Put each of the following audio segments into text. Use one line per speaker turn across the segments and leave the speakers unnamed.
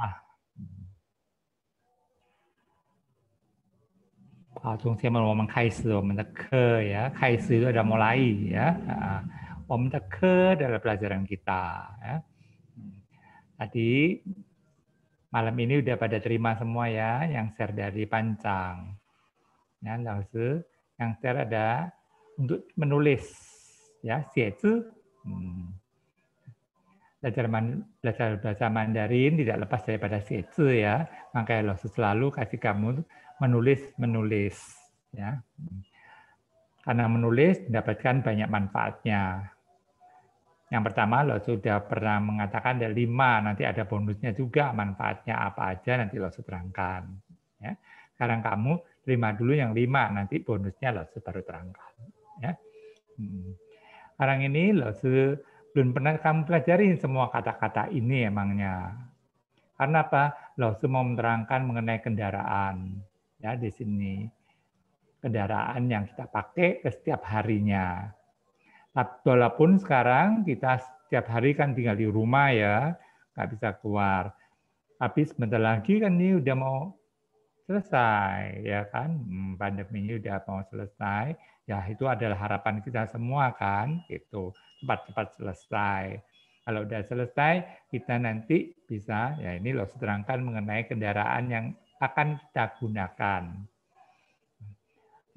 มา好，从前面我们开始我们的课呀，开始 itu nah. ah, ya. ada mulai ya. Uh, om the ke dalam pelajaran kita ya. Tadi malam ini udah pada terima semua ya yang share dari Pancang. Ya, langsung yang share ada untuk menulis ya, 写字。嗯。belajar, man, belajar bahasa Mandarin tidak lepas daripada Seitsu ya. Makanya lo selalu kasih kamu menulis menulis ya. Karena menulis mendapatkan banyak manfaatnya. Yang pertama lo sudah pernah mengatakan ada lima, nanti ada bonusnya juga manfaatnya apa aja nanti lo terangkan. Ya. Sekarang kamu terima dulu yang lima, nanti bonusnya lo baru terangkan. Ya. Hmm. Sekarang ini lo belum pernah kamu pelajari semua kata-kata ini emangnya. Karena apa? Lalu semua menerangkan mengenai kendaraan. Ya, di sini kendaraan yang kita pakai ke setiap harinya. Nah, walaupun sekarang kita setiap hari kan tinggal di rumah ya, nggak bisa keluar. Tapi sebentar lagi kan ini udah mau selesai ya kan, hmm, Pandeminya udah mau selesai ya itu adalah harapan kita semua kan itu cepat-cepat selesai kalau sudah selesai kita nanti bisa ya ini loh terangkan mengenai kendaraan yang akan kita gunakan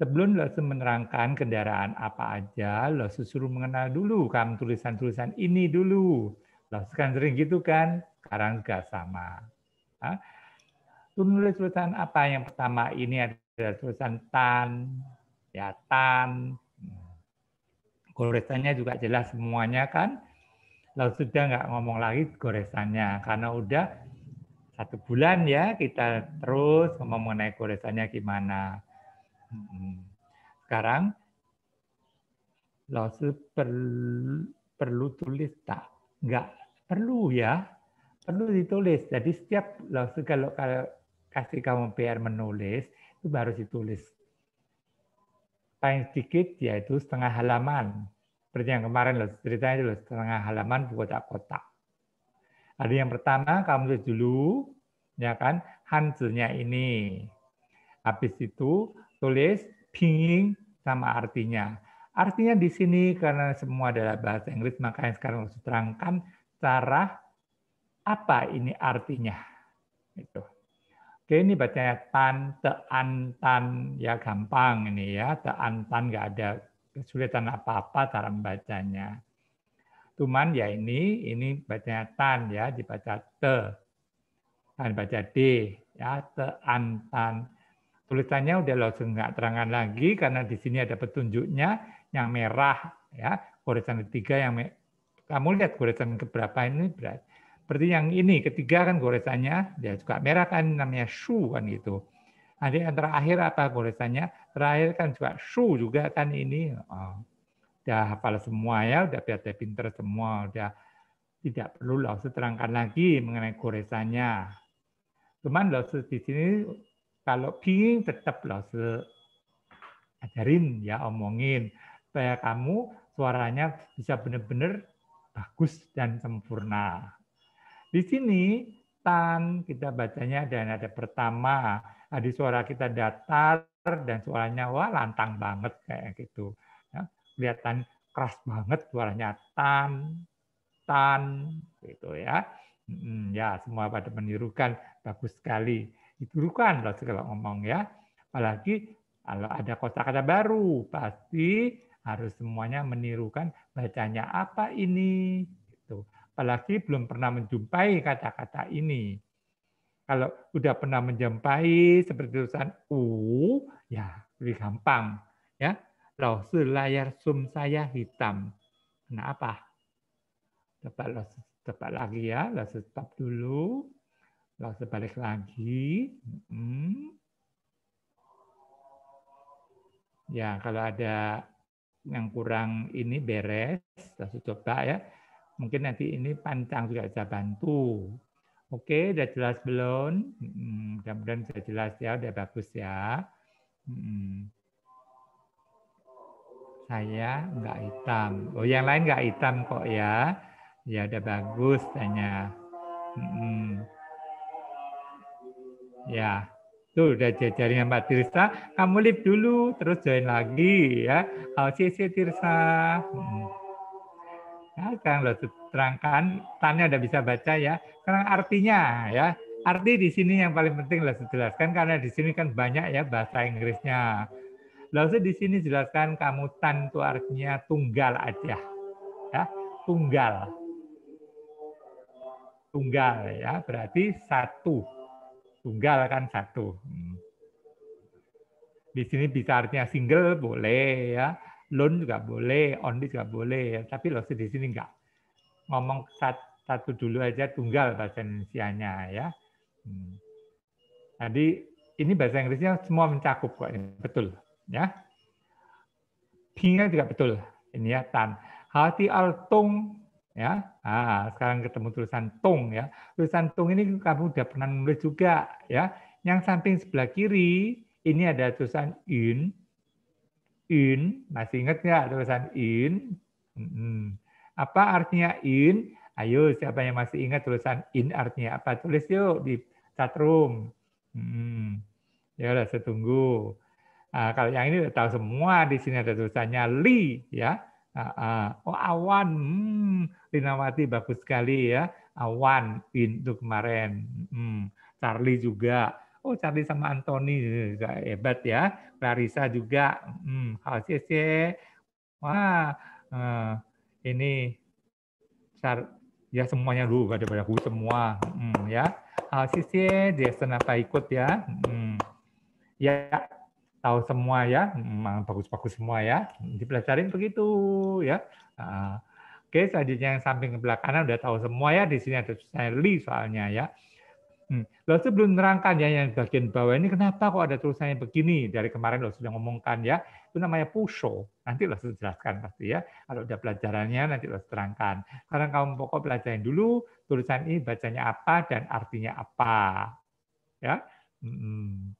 sebelum loh menerangkan kendaraan apa aja, loh suruh mengenal dulu kan tulisan-tulisan ini dulu. lo kan sering gitu kan, sekarang juga sama. Tulis tulisan apa? Yang pertama ini adalah tulisan tan, kesehatan. Nah, goresannya juga jelas semuanya kan. Lalu sudah nggak ngomong lagi goresannya karena udah satu bulan ya kita terus ngomong mengenai goresannya gimana. Sekarang lalu perlu, perlu tulis tak? Nggak perlu ya, perlu ditulis. Jadi setiap lalu kalau, kalau kasih kamu PR menulis, itu baru ditulis paling sedikit yaitu setengah halaman. Seperti yang kemarin loh, ceritanya itu setengah halaman kotak-kotak. Ada yang pertama kamu tulis dulu, ya kan, hanzelnya ini. Habis itu tulis pinging sama artinya. Artinya di sini karena semua adalah bahasa Inggris, makanya sekarang harus terangkan cara apa ini artinya. Itu. Oke, ini bacanya tan, tean, tan, ya gampang ini ya. Tean, tan, nggak ada kesulitan apa-apa cara membacanya. Cuman ya ini, ini bacanya tan ya, dibaca te. Dan baca d, ya, tean, tan. Tulisannya udah langsung nggak terangan lagi karena di sini ada petunjuknya yang merah ya, goresan ketiga yang kamu lihat goresan keberapa ini berarti. Seperti yang ini, ketiga kan goresannya, dia juga merah kan namanya shu kan gitu. Nanti yang terakhir apa goresannya? Terakhir kan juga shu juga kan ini. Oh, udah hafal semua ya, udah biar pinter semua, udah tidak perlu loh terangkan lagi mengenai goresannya. Cuman loh di sini kalau ping tetap loh ajarin ya omongin supaya kamu suaranya bisa benar-benar bagus dan sempurna. Di sini tan kita bacanya dan ada pertama. Adi suara kita datar dan suaranya wah lantang banget kayak gitu. Ya, kelihatan keras banget suaranya tan tan gitu ya. Hmm, ya semua pada menirukan bagus sekali. Ditirukan loh segala ngomong ya. Apalagi kalau ada kosakata baru pasti harus semuanya menirukan bacanya apa ini gitu apalagi belum pernah menjumpai kata-kata ini. Kalau sudah pernah menjumpai seperti tulisan u, ya lebih gampang. Ya, loh layar sum saya hitam. Kenapa? Nah, loh coba lagi ya, loh stop dulu. loh sebalik lagi. Hmm. Ya, kalau ada yang kurang ini beres, langsung coba ya. Mungkin nanti ini panjang juga bisa bantu. Oke, udah jelas belum? Hmm, mudah-mudahan sudah jelas ya, udah bagus ya. Hmm. Saya nggak hitam. Oh, yang lain nggak hitam kok ya. Ya, udah bagus tanya. Hmm. Ya, tuh udah jajarinnya Mbak Tirsa. Kamu live dulu, terus join lagi ya. Kalau oh, Tirsa. Hmm. Nah, sekarang sudah terangkan, tanya sudah bisa baca ya. Sekarang artinya ya. Arti di sini yang paling penting sudah jelaskan karena di sini kan banyak ya bahasa Inggrisnya. Lalu di sini jelaskan kamu tan itu artinya tunggal aja. Ya, tunggal. Tunggal ya, berarti satu. Tunggal kan satu. Hmm. Di sini bisa artinya single boleh ya loan juga boleh, on juga boleh, tapi loss di sini enggak. Ngomong satu dulu aja tunggal bahasa indonesia ya. Hmm. Jadi ini bahasa Inggrisnya semua mencakup kok, ini. betul ya. Pinggang juga betul, ini ya tan. Hati tung ya. Ah, sekarang ketemu tulisan tung ya. Tulisan tung ini kamu udah pernah nulis juga ya. Yang samping sebelah kiri ini ada tulisan yun in. Nah, masih ingat nggak tulisan in? Hmm. Apa artinya in? Ayo, siapa yang masih ingat tulisan in artinya apa? Tulis yuk di chat room. Hmm. Ya udah, saya tunggu. Nah, kalau yang ini udah tahu semua, di sini ada tulisannya li, ya. Ah, ah. Oh, awan. Hmm. Linawati bagus sekali ya. Awan, in itu kemarin. Hmm. Charlie juga. Oh Charlie sama Antoni juga hebat ya. Clarissa juga. Hmm, CC. Wah, eh, ini Char ya semuanya dulu pada pada aku semua. Hmm, ya. CC, Jason apa ikut ya. Hmm. Ya, tahu semua ya. Memang bagus-bagus semua ya. Dipelajarin begitu ya. Uh, Oke, selanjutnya yang samping ke belakang udah tahu semua ya. Di sini ada tulisannya soalnya ya. Hmm. Lalu itu nerangkan ya yang bagian bawah ini kenapa kok ada tulisannya begini dari kemarin lo sudah ngomongkan ya itu namanya pusho nanti lo sudah jelaskan pasti ya kalau udah pelajarannya nanti lo terangkan sekarang kamu pokok pelajarin dulu tulisan ini bacanya apa dan artinya apa ya hmm.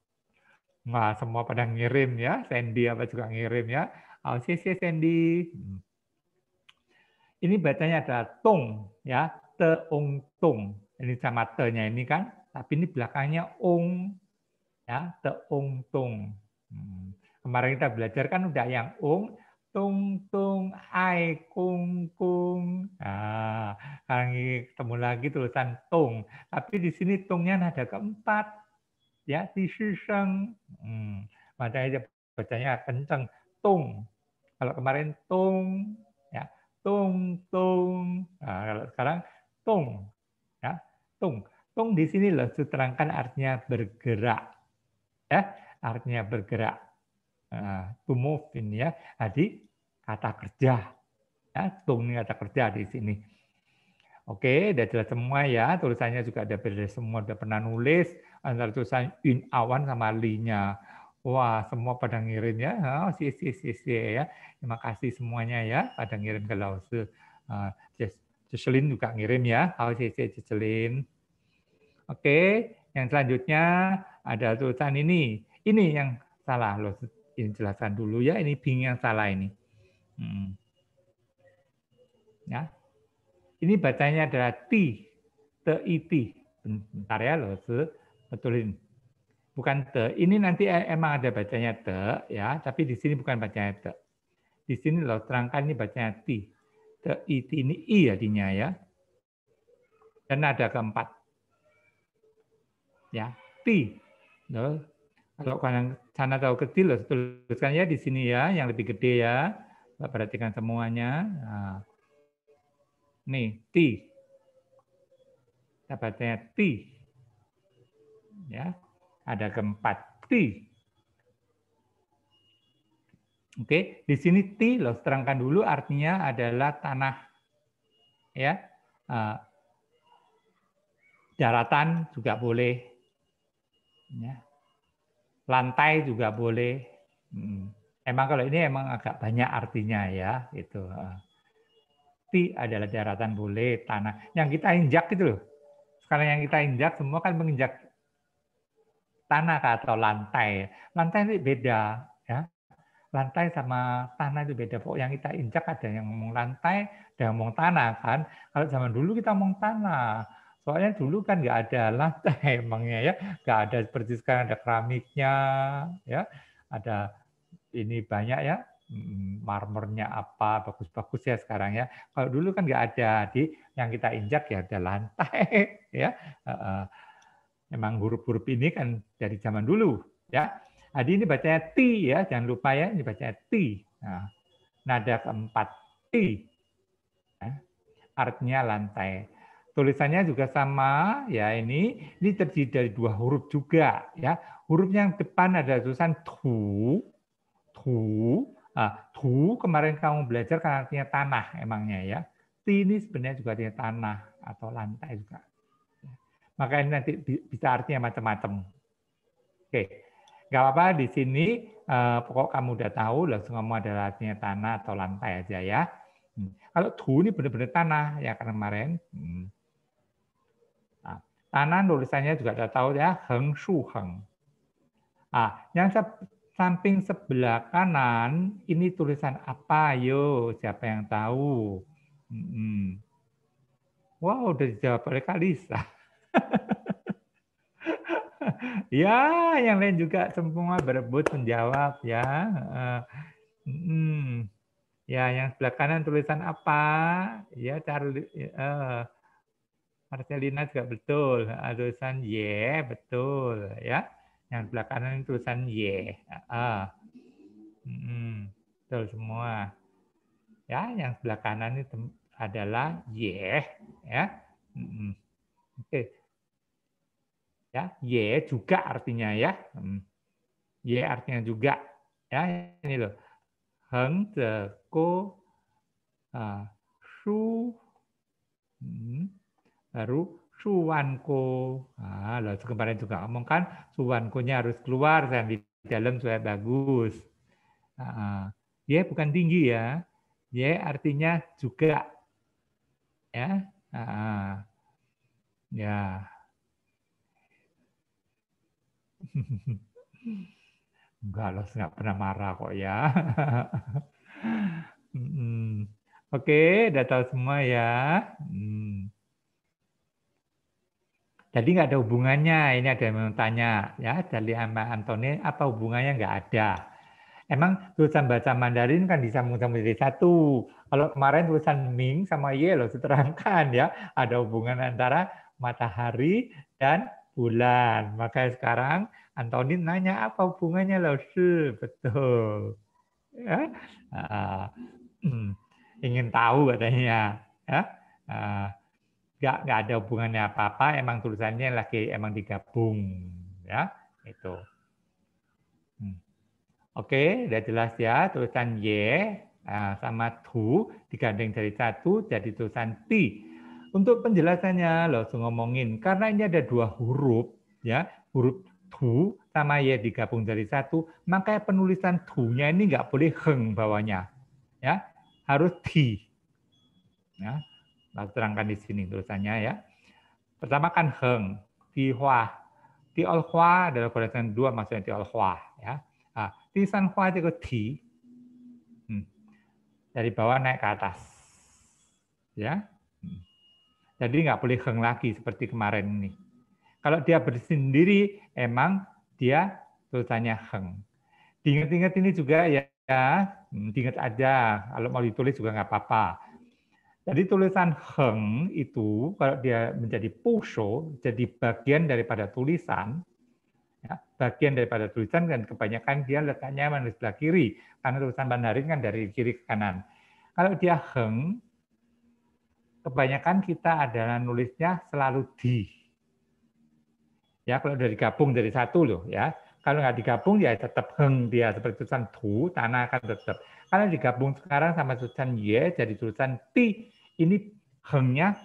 Nah, semua pada ngirim ya Sandy apa juga ngirim ya oh, si si Sandy hmm. ini bacanya adalah tong ya teung tung ini sama te-nya ini kan, tapi ini belakangnya ung ya teung tung. Hmm. Kemarin kita belajar kan udah yang ung, tung tung, ai kung kung. Nah, sekarang ketemu lagi tulisan tung, tapi di sini tungnya nada keempat, ya di shiseng. Hmm. Makanya aja bacanya kenceng, tung. Kalau kemarin tung, ya tung tung. Nah, kalau sekarang tung, tung. Tung di sini loh terangkan artinya bergerak. Ya, artinya bergerak. Uh, to move ini ya. Jadi kata kerja. Ya, tung ini kata kerja di sini. Oke, sudah jelas semua ya. Tulisannya juga ada beda semua. Udah pernah nulis antara tulisan in awan sama linya, Wah, semua pada ngirim ya. Oh, si, si, si, si, ya. Terima kasih semuanya ya pada ngirim ke Lause. Ah, uh, Jocelyn juga ngirim ya. Oh, si, si, Jocelyn. Oke, yang selanjutnya ada tulisan ini. Ini yang salah loh. Ini jelaskan dulu ya, ini bing yang salah ini. Hmm. Ya. Ini bacanya adalah t te t Bentar ya loh, betulin. Bukan te. Ini nanti e, emang ada bacanya te ya, tapi di sini bukan bacanya te. Di sini loh terangkan ini bacanya t Te t ini i jadinya ya. Dan ada keempat ya T. Kalau kanan sana tahu kecil tuliskan ya di sini ya, yang lebih gede ya. Perhatikan semuanya. Nah. Nih, T. Kita bacanya T. Ya, ada keempat T. Oke, di sini T loh, terangkan dulu artinya adalah tanah. Ya, nah. daratan juga boleh ya. lantai juga boleh. Hmm. Emang kalau ini emang agak banyak artinya ya itu. Ti adalah daratan boleh, tanah. Yang kita injak itu loh. Sekarang yang kita injak semua kan menginjak tanah atau lantai. Lantai itu beda ya. Lantai sama tanah itu beda. Pokok yang kita injak ada yang ngomong lantai, ada yang ngomong tanah kan. Kalau zaman dulu kita ngomong tanah Soalnya dulu kan nggak ada lantai emangnya ya, nggak ada seperti sekarang ada keramiknya, ya, ada ini banyak ya, marmernya apa bagus-bagus ya sekarang ya. Kalau dulu kan nggak ada di yang kita injak ya ada lantai ya. Emang huruf-huruf ini kan dari zaman dulu ya. Adi ini bacanya T ya, jangan lupa ya ini bacanya T. Nah, nada keempat T. Artinya lantai tulisannya juga sama ya ini ini terdiri dari dua huruf juga ya huruf yang depan ada tulisan tu tu ah, tu kemarin kamu belajar kan artinya tanah emangnya ya ti ini sebenarnya juga artinya tanah atau lantai juga maka ini nanti bisa artinya macam-macam oke nggak apa-apa di sini eh, pokok kamu udah tahu langsung kamu ada artinya tanah atau lantai aja ya hmm, kalau tu ini benar-benar tanah ya karena kemarin hmm. Anan tulisannya juga sudah tahu ya, Heng Shu Heng. Ah, yang se samping sebelah kanan, ini tulisan apa? Yo, siapa yang tahu? Hmm. Wow, udah dijawab oleh Kalisa. ya, yang lain juga semua berebut menjawab ya. Hmm. Ya, yang sebelah kanan tulisan apa? Ya, cari Uh, Marcelina juga betul. Ah, tulisan Y betul ya. Yang sebelah kanan tulisan Y. Uh, Hmm, betul semua. Ya, yang sebelah kanan itu adalah Y ya. Mm, Oke. Okay. Ya, Y juga artinya ya. Mm. Y artinya juga ya ini loh. Heng ze ko su, shu mm baru suwanko. Ah, loh kemarin juga ngomong kan suwankonya harus keluar dan di dalam supaya bagus. Ah, ya bukan tinggi ya. Ya artinya juga. Ya. Ah, ya. Enggak loh, nggak pernah marah kok ya. Oke, udah tahu semua ya. Hmm. Jadi nggak ada hubungannya. Ini ada yang tanya ya dari Mbak Antoni apa hubungannya nggak ada. Emang tulisan bahasa Mandarin kan disambung sama jadi satu. Kalau kemarin tulisan Ming sama Ye loh diterangkan ya ada hubungan antara matahari dan bulan. Maka sekarang Antoni nanya apa hubungannya loh betul. Ya. Uh, ingin tahu katanya ya. Uh, nggak nggak ada hubungannya apa-apa emang tulisannya lagi emang digabung ya itu hmm. oke okay, udah jelas ya tulisan y eh, sama tu digandeng dari satu jadi tulisan t untuk penjelasannya langsung ngomongin karena ini ada dua huruf ya huruf tu sama y digabung dari satu makanya penulisan tu-nya ini nggak boleh heng bawahnya ya harus t ya Lalu terangkan di sini tulisannya ya. Pertama kan Heng, ol hua adalah koreksi dua maksudnya hua. ya. di san Hua itu Ti. Hmm. Dari bawah naik ke atas. Ya. Hmm. Jadi nggak boleh Heng lagi seperti kemarin ini. Kalau dia bersendiri emang dia tulisannya Heng. Diingat-ingat ini juga ya, ya diingat aja. Kalau mau ditulis juga nggak apa-apa jadi tulisan heng itu kalau dia menjadi pusho, jadi bagian daripada tulisan, ya, bagian daripada tulisan dan kebanyakan dia letaknya di sebelah kiri, karena tulisan Mandarin kan dari kiri ke kanan. Kalau dia heng, kebanyakan kita adalah nulisnya selalu di. Ya, kalau udah digabung dari satu loh ya. Kalau nggak digabung ya tetap heng dia seperti tulisan tu, tanah akan tetap. Kalau digabung sekarang sama tulisan ye jadi tulisan ti, ini hengnya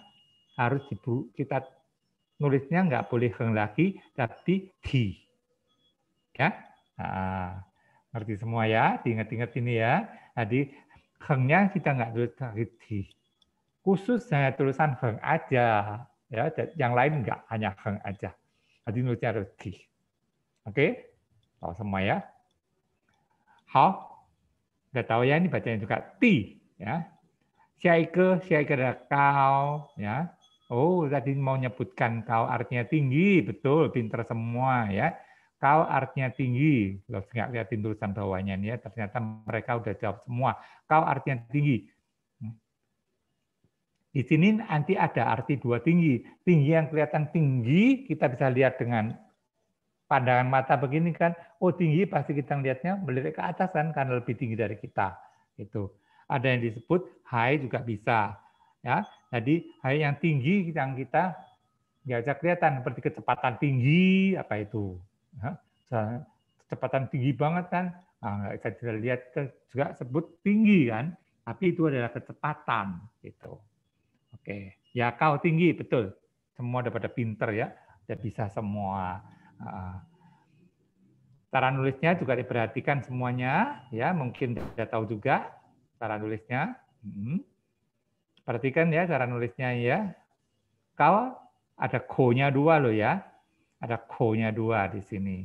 harus dibu kita nulisnya nggak boleh heng lagi, tapi di. Ya, nah, ngerti semua ya, diingat-ingat ini ya. Jadi hengnya kita nggak tulis lagi di. Khusus hanya tulisan heng aja, ya. Yang lain nggak hanya heng aja. Jadi nulisnya harus di. Oke, tahu semua ya. How? Nggak tahu ya, ini bacanya juga ti, ya. Si ke, si ke adalah kau, ya. Oh, tadi mau nyebutkan kau artinya tinggi, betul, pinter semua ya. Kau artinya tinggi. Lo nggak lihatin tulisan bawahnya nih ya, ternyata mereka udah jawab semua. Kau artinya tinggi. Hmm. Di sini nanti ada arti dua tinggi. Tinggi yang kelihatan tinggi kita bisa lihat dengan pandangan mata begini kan. Oh tinggi pasti kita melihatnya melirik ke atas kan karena lebih tinggi dari kita. Itu ada yang disebut high juga bisa. Ya, jadi high yang tinggi yang kita diajak kelihatan seperti kecepatan tinggi apa itu. Ya, kecepatan tinggi banget kan. Nah, kita lihat juga sebut tinggi kan, tapi itu adalah kecepatan itu. Oke, ya kau tinggi betul. Semua udah pada pinter ya, udah bisa semua. Cara nulisnya juga diperhatikan semuanya, ya mungkin sudah tahu juga cara nulisnya. Hmm. Perhatikan ya cara nulisnya ya. Kau ada ko-nya dua loh ya. Ada ko-nya dua di sini.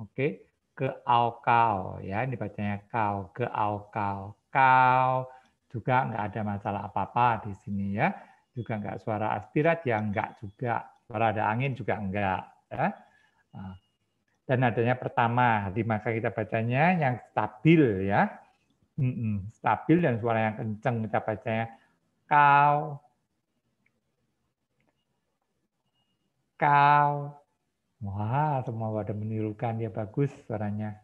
Oke, ke au kau ya, ini bacanya kau, ke au kau. Kau juga nggak ada masalah apa-apa di sini ya. Juga nggak suara aspirat ya nggak juga. Suara ada angin juga nggak. Ya. Nah, dan adanya pertama, di kita bacanya yang stabil ya Mm-mm, stabil dan suara yang kenceng kita bacanya kau kau wah semua pada menirukan dia bagus suaranya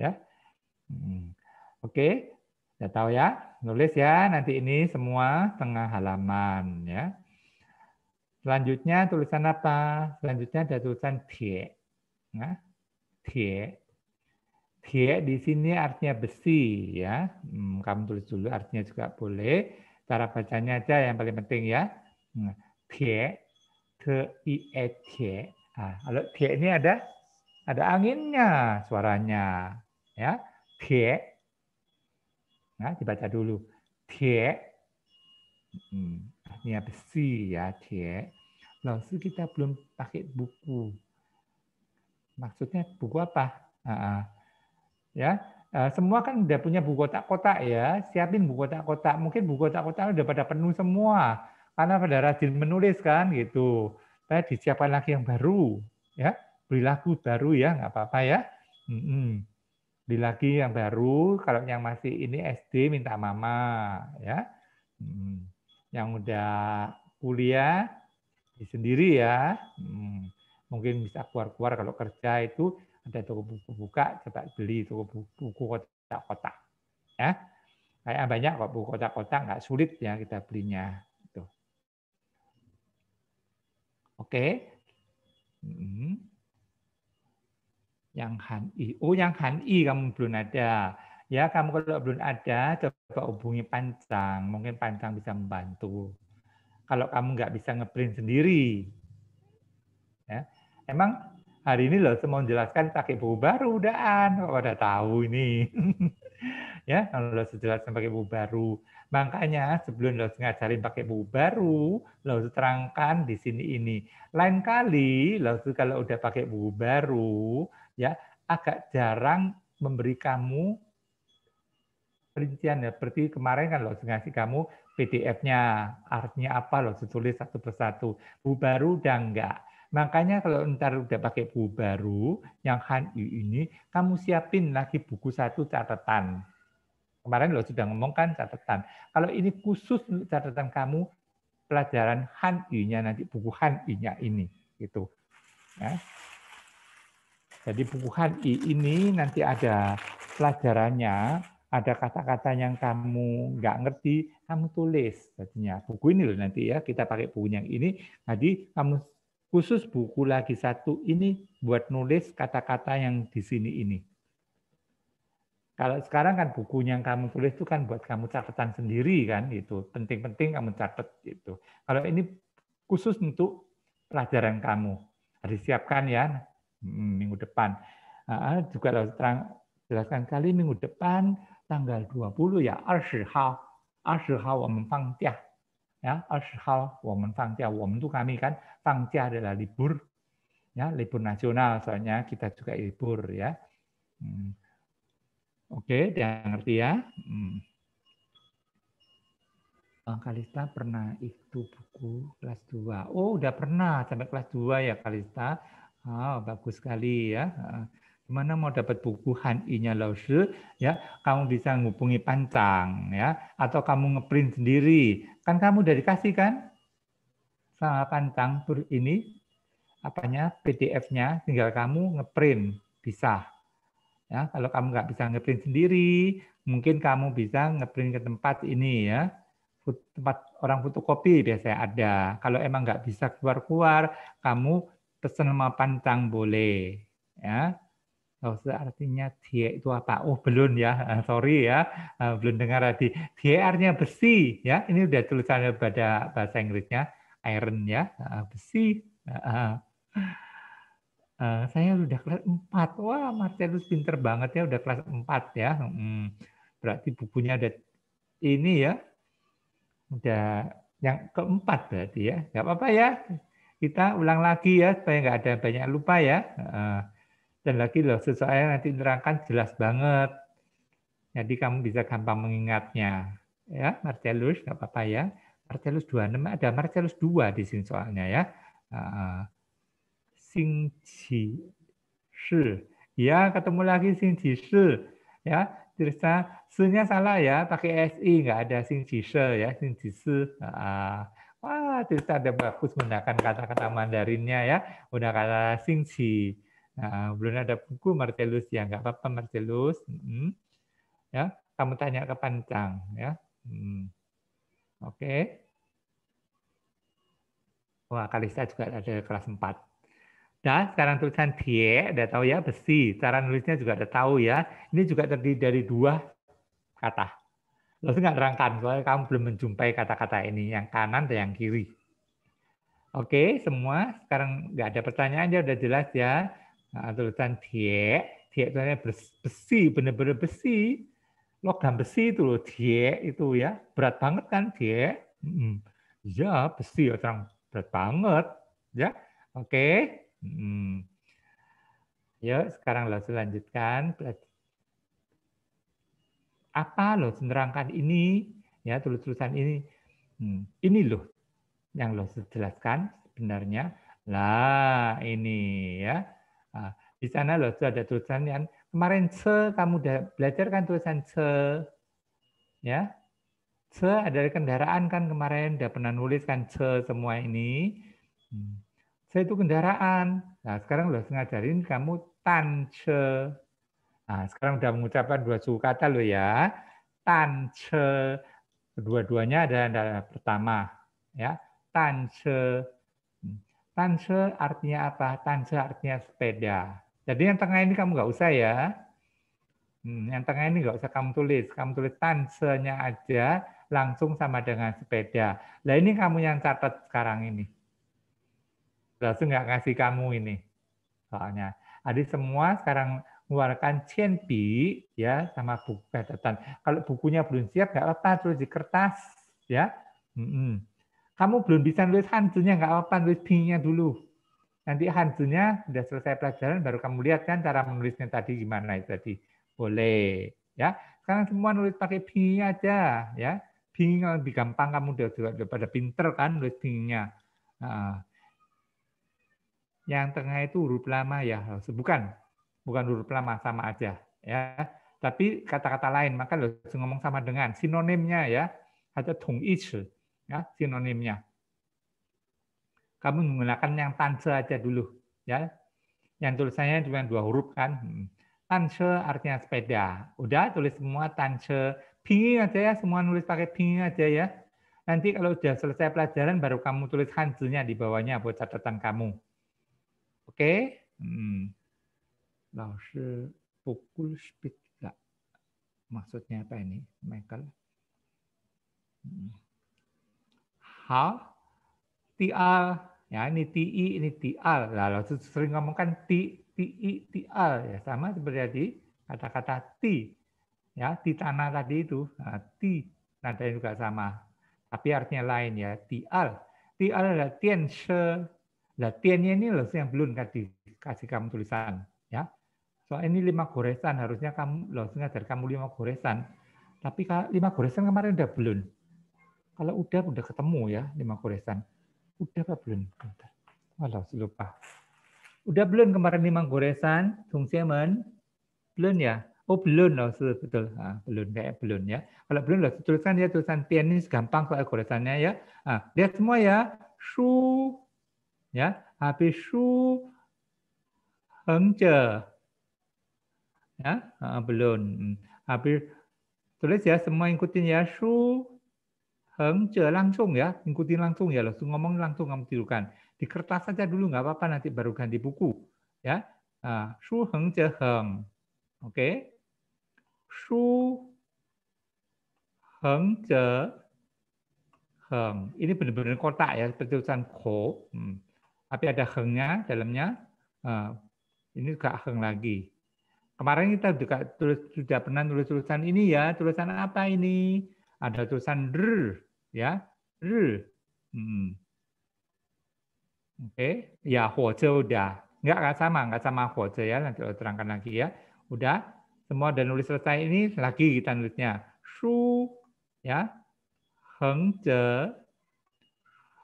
ya mm. oke okay. tahu ya, nulis ya nanti ini semua tengah halaman ya. Selanjutnya tulisan apa? Selanjutnya ada tulisan t Nah, t Tie di sini artinya besi ya. Hmm, kamu tulis dulu artinya juga boleh. Cara bacanya aja yang paling penting ya. tie, hmm, te, i, e, tie. Nah, kalau tie ini ada ada anginnya suaranya ya. Tie. Nah, dibaca dulu. Tie. Hmm, artinya besi ya, tie. Lalu kita belum pakai buku. Maksudnya buku apa? Uh -uh ya eh, semua kan udah punya buku kotak-kotak ya, siapin buku kotak-kotak. Mungkin buku kotak-kotak udah pada penuh semua karena pada rajin menulis kan gitu. saya disiapkan lagi yang baru, ya beli lagu baru ya, nggak apa-apa ya. Mm-mm. Beli lagi yang baru. Kalau yang masih ini SD minta mama, ya. Mm. Yang udah kuliah di sendiri ya. Mm. Mungkin bisa keluar-keluar kalau kerja itu ada toko buku buka coba beli toko buku kotak-kotak ya kayak banyak kok buku kotak-kotak nggak sulit ya kita belinya itu oke hmm. yang i oh yang han i kamu belum ada ya kamu kalau belum ada coba hubungi Pancang mungkin Pancang bisa membantu kalau kamu nggak bisa ngeprint sendiri ya emang hari ini loh saya mau menjelaskan pakai buku baru udahan kok udah tahu ini ya kalau lo sejelaskan pakai buku baru makanya sebelum lo ngajarin pakai buku baru lo terangkan di sini ini lain kali lo kalau udah pakai buku baru ya agak jarang memberi kamu perincian ya seperti kemarin kan lo ngasih kamu PDF-nya artinya apa lo tulis satu persatu buku baru udah enggak Makanya kalau ntar udah pakai buku baru yang Han Yu ini, kamu siapin lagi buku satu catatan. Kemarin lo sudah ngomong kan catatan. Kalau ini khusus untuk catatan kamu, pelajaran Han Yu-nya nanti buku Han Yu-nya ini gitu. Ya. Jadi buku Han Yu ini nanti ada pelajarannya, ada kata-kata yang kamu nggak ngerti, kamu tulis jadinya. Buku ini loh nanti ya, kita pakai buku yang ini. Tadi kamu khusus buku lagi satu ini buat nulis kata-kata yang di sini ini. Kalau sekarang kan bukunya yang kamu tulis itu kan buat kamu catatan sendiri kan itu Penting-penting kamu catat itu Kalau ini khusus untuk pelajaran kamu. Harus siapkan ya hmm, minggu depan. Nah, juga harus terang, jelaskan kali minggu depan tanggal 20 ya 20号20号我们放假 Ya, ashal, woman fangtia, woman tuh kami kan, fangtia adalah libur, ya libur nasional soalnya kita juga libur ya. Hmm. Oke, okay, dia ngerti ya. Hmm. Bang Kalista pernah itu buku kelas 2. Oh, udah pernah sampai kelas 2 ya Kalista. Oh, bagus sekali ya. Ah. Gimana mau dapat buku Han Inya Ya, kamu bisa menghubungi Pantang, ya, atau kamu ngeprint sendiri. Kan kamu udah dikasih kan sama Pantang, tur ini apanya PDF-nya, tinggal kamu ngeprint bisa. Ya, kalau kamu nggak bisa ngeprint sendiri, mungkin kamu bisa ngeprint ke tempat ini ya, tempat orang fotokopi biasanya ada. Kalau emang nggak bisa keluar-keluar, kamu pesen sama Pantang boleh. Ya, Oh, artinya dia itu apa? Oh belum ya, eh, sorry ya, eh, belum dengar tadi. Die artinya besi ya, ini udah tulisannya pada bahasa Inggrisnya, iron ya, eh, besi. Saya udah kelas 4, wah Marcelus pinter banget ya, udah kelas 4 ya. Berarti bukunya ada ini ya, udah yang keempat berarti ya. Gak apa-apa ya, kita ulang lagi ya, supaya nggak ada banyak lupa ya. Dan lagi loh, sesuai nanti terangkan jelas banget. Jadi kamu bisa gampang mengingatnya. Ya, Marcellus, nggak apa-apa ya. Marcellus 26, ada Marcellus 2 di sini soalnya ya. Uh, Xing Shi. Ya, ketemu lagi singji Qi Shi. Ya, Tirsa, Sunya salah ya, pakai SI, nggak ada singji Qi Shi ya, singji Qi Shi. wah, Tirsa ada bagus menggunakan kata-kata Mandarinnya ya, udah kata Sing Nah, belum ada buku Martellus ya, nggak apa-apa Martellus. Hmm. Ya, kamu tanya ke Pancang ya. Hmm. Oke. Okay. Wah, Kalista juga ada kelas 4. Dan sekarang tulisan die, udah tahu ya, besi. Cara nulisnya juga udah tahu ya. Ini juga terdiri dari dua kata. Lalu nggak terangkan, soalnya kamu belum menjumpai kata-kata ini, yang kanan dan yang kiri. Oke, semua. Sekarang nggak ada pertanyaan, ya udah jelas ya. Nah, tulisan die, die itu besi, benar-benar besi. Logam besi itu loh, die itu ya. Berat banget kan die. Hmm. Ya, besi orang ya, berat banget. Ya, oke. Okay. Hmm. Ya, sekarang lo selanjutkan Apa lo menerangkan ini? Ya, tulisan ini. Hmm. Ini loh yang lo jelaskan sebenarnya. Lah, ini ya Nah, di sana loh itu ada tulisan yang kemarin se kamu udah belajar kan tulisan se ya se ada kendaraan kan kemarin udah pernah nulis kan se semua ini se hmm. itu kendaraan nah sekarang loh ngajarin kamu tan se nah sekarang udah mengucapkan dua suku kata lo ya tan se kedua-duanya ada, ada pertama ya tan se Tanse artinya apa? Tanse artinya sepeda. Jadi yang tengah ini kamu nggak usah ya. Hmm, yang tengah ini nggak usah kamu tulis. Kamu tulis tansenya aja langsung sama dengan sepeda. Nah ini kamu yang catat sekarang ini. Langsung nggak ngasih kamu ini soalnya. Jadi semua sekarang mengeluarkan cienpi ya sama buku catatan. Kalau bukunya belum siap nggak apa-apa terus di kertas ya. Mm -mm kamu belum bisa nulis hantunya, nggak apa-apa, nulis bingnya dulu. Nanti hantunya sudah selesai pelajaran, baru kamu lihat kan cara menulisnya tadi gimana itu tadi. Boleh. ya. Sekarang semua nulis pakai bing aja. ya. Bing lebih gampang, kamu udah, udah, udah pinter kan nulis bingnya. Nah, yang tengah itu huruf lama ya, bukan, bukan huruf lama sama aja ya. Tapi kata-kata lain, maka harus ngomong sama dengan sinonimnya ya. Ada tong each ya sinonimnya. Kamu menggunakan yang tanse aja dulu, ya. Yang tulisannya cuma dua huruf kan. Hmm. Tanse artinya sepeda. Udah tulis semua tanse. Pingin aja ya, semua nulis pakai pingin aja ya. Nanti kalau sudah selesai pelajaran baru kamu tulis hanjelnya di bawahnya buat catatan kamu. Oke? Okay? Hmm. pukul speed Maksudnya apa ini, Michael? Hmm half, TR, ya ini TI, ini TR. Lalu sering ngomongkan ti T, TI, TR ya sama seperti tadi kata-kata ti, Ya, di tanah tadi itu, nah, T juga sama. Tapi artinya lain ya, TR. TR adalah Tian She. Nah, ini loh yang belum tadi kasih kamu tulisan ya. So ini lima goresan harusnya kamu loh sengaja kamu lima goresan. Tapi lima goresan kemarin udah belum. Kalau udah udah ketemu ya lima goresan. Udah apa belum? Walau lupa. Udah belum kemarin lima goresan, Tung Semen? Belum ya? Oh belum loh, betul. Ah, belum kayak belum ya. Kalau belum loh, tulisan ya tulisan pianis gampang soal goresannya ya. Ah, lihat semua ya. Shu ya, habis shu hengce Ya, ah, belum. Hmm. Habis tulis ya semua ikutin ya. Shu enggak langsung ya, ikutin langsung ya, langsung ngomong langsung kamu tirukan. Di kertas saja dulu nggak apa-apa nanti baru ganti buku ya. Shu heng je heng. Oke. Shu heng je heng. Ini benar-benar kotak ya, seperti tulisan ko. Hmm. Tapi ada hengnya dalamnya. Uh, ini juga heng lagi kemarin kita juga tulis, sudah pernah tulis tulisan ini ya, tulisan apa ini? Ada tulisan dr ya r. hmm. oke okay. ya huoze udah nggak kan sama enggak sama huoze ya nanti terangkan lagi ya udah semua dan nulis selesai ini lagi kita nulisnya shu ya heng je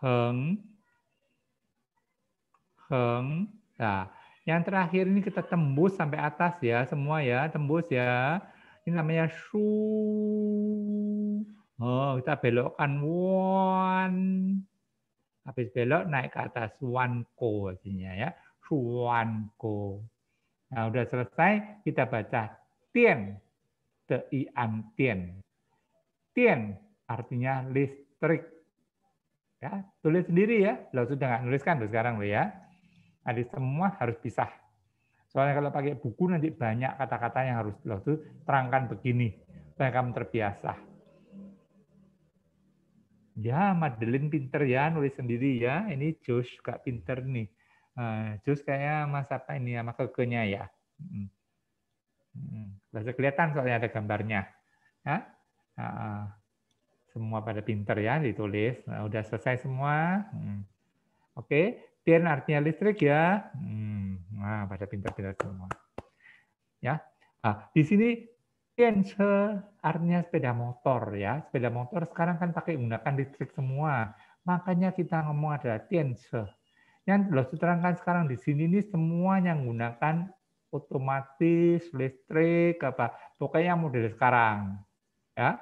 heng heng nah yang terakhir ini kita tembus sampai atas ya semua ya tembus ya ini namanya shu. Oh, kita belokkan one. Habis belok naik ke atas one ko artinya ya. One ko. Nah, udah selesai kita baca tien. T i an tien. Tien artinya listrik. Ya, tulis sendiri ya. Lo sudah nggak nuliskan lo sekarang lo ya. Ada nah, semua harus pisah. Soalnya kalau pakai buku nanti banyak kata-kata yang harus lo tuh terangkan begini. Supaya kamu terbiasa. Ya, Madeline pinter ya, nulis sendiri ya. Ini Josh gak pinter nih. Uh, Josh kayaknya mas apa ini, sama kekenya ya. Hmm. Hmm. kelihatan soalnya ada gambarnya. Ya? semua pada pinter ya ditulis. Nah, udah selesai semua. Mm. Oke, okay. artinya listrik ya. Mm. Nah, pada pinter-pinter semua. Ya. Nah, di sini Tianche artinya sepeda motor ya. Sepeda motor sekarang kan pakai menggunakan listrik semua. Makanya kita ngomong adalah Tianche. Yang sudah diterangkan sekarang di sini ini yang menggunakan otomatis, listrik, apa pokoknya yang model sekarang. Ya,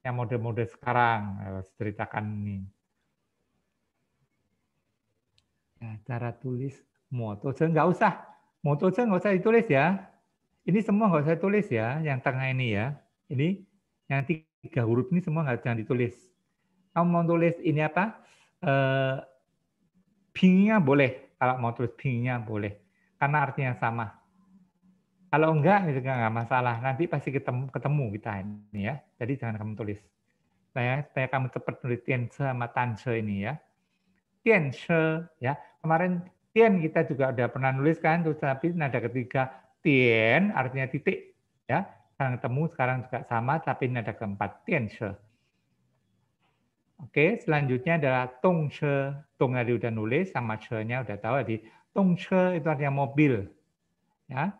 yang model-model sekarang eh, ceritakan ini. nah, cara tulis moto nggak usah, moto nggak usah ditulis ya. Ini semua nggak saya tulis ya, yang tengah ini ya. Ini yang tiga huruf ini semua nggak jangan ditulis. Kamu mau tulis ini apa? Eh, pingnya boleh. Kalau mau tulis pingnya boleh. Karena artinya sama. Kalau enggak, itu enggak, masalah. Nanti pasti ketemu, ketemu kita ini ya. Jadi jangan kamu tulis. Saya, supaya kamu cepat tulis tianse sama tanse ini ya. Tianse ya. Kemarin tian kita juga udah pernah nulis kan, terus tapi nada ketiga tien artinya titik ya sekarang temu sekarang juga sama tapi ini ada keempat tien she Oke, selanjutnya adalah tong she. Tong tadi udah nulis, sama she-nya udah tahu tadi. Tong she itu artinya mobil. Ya.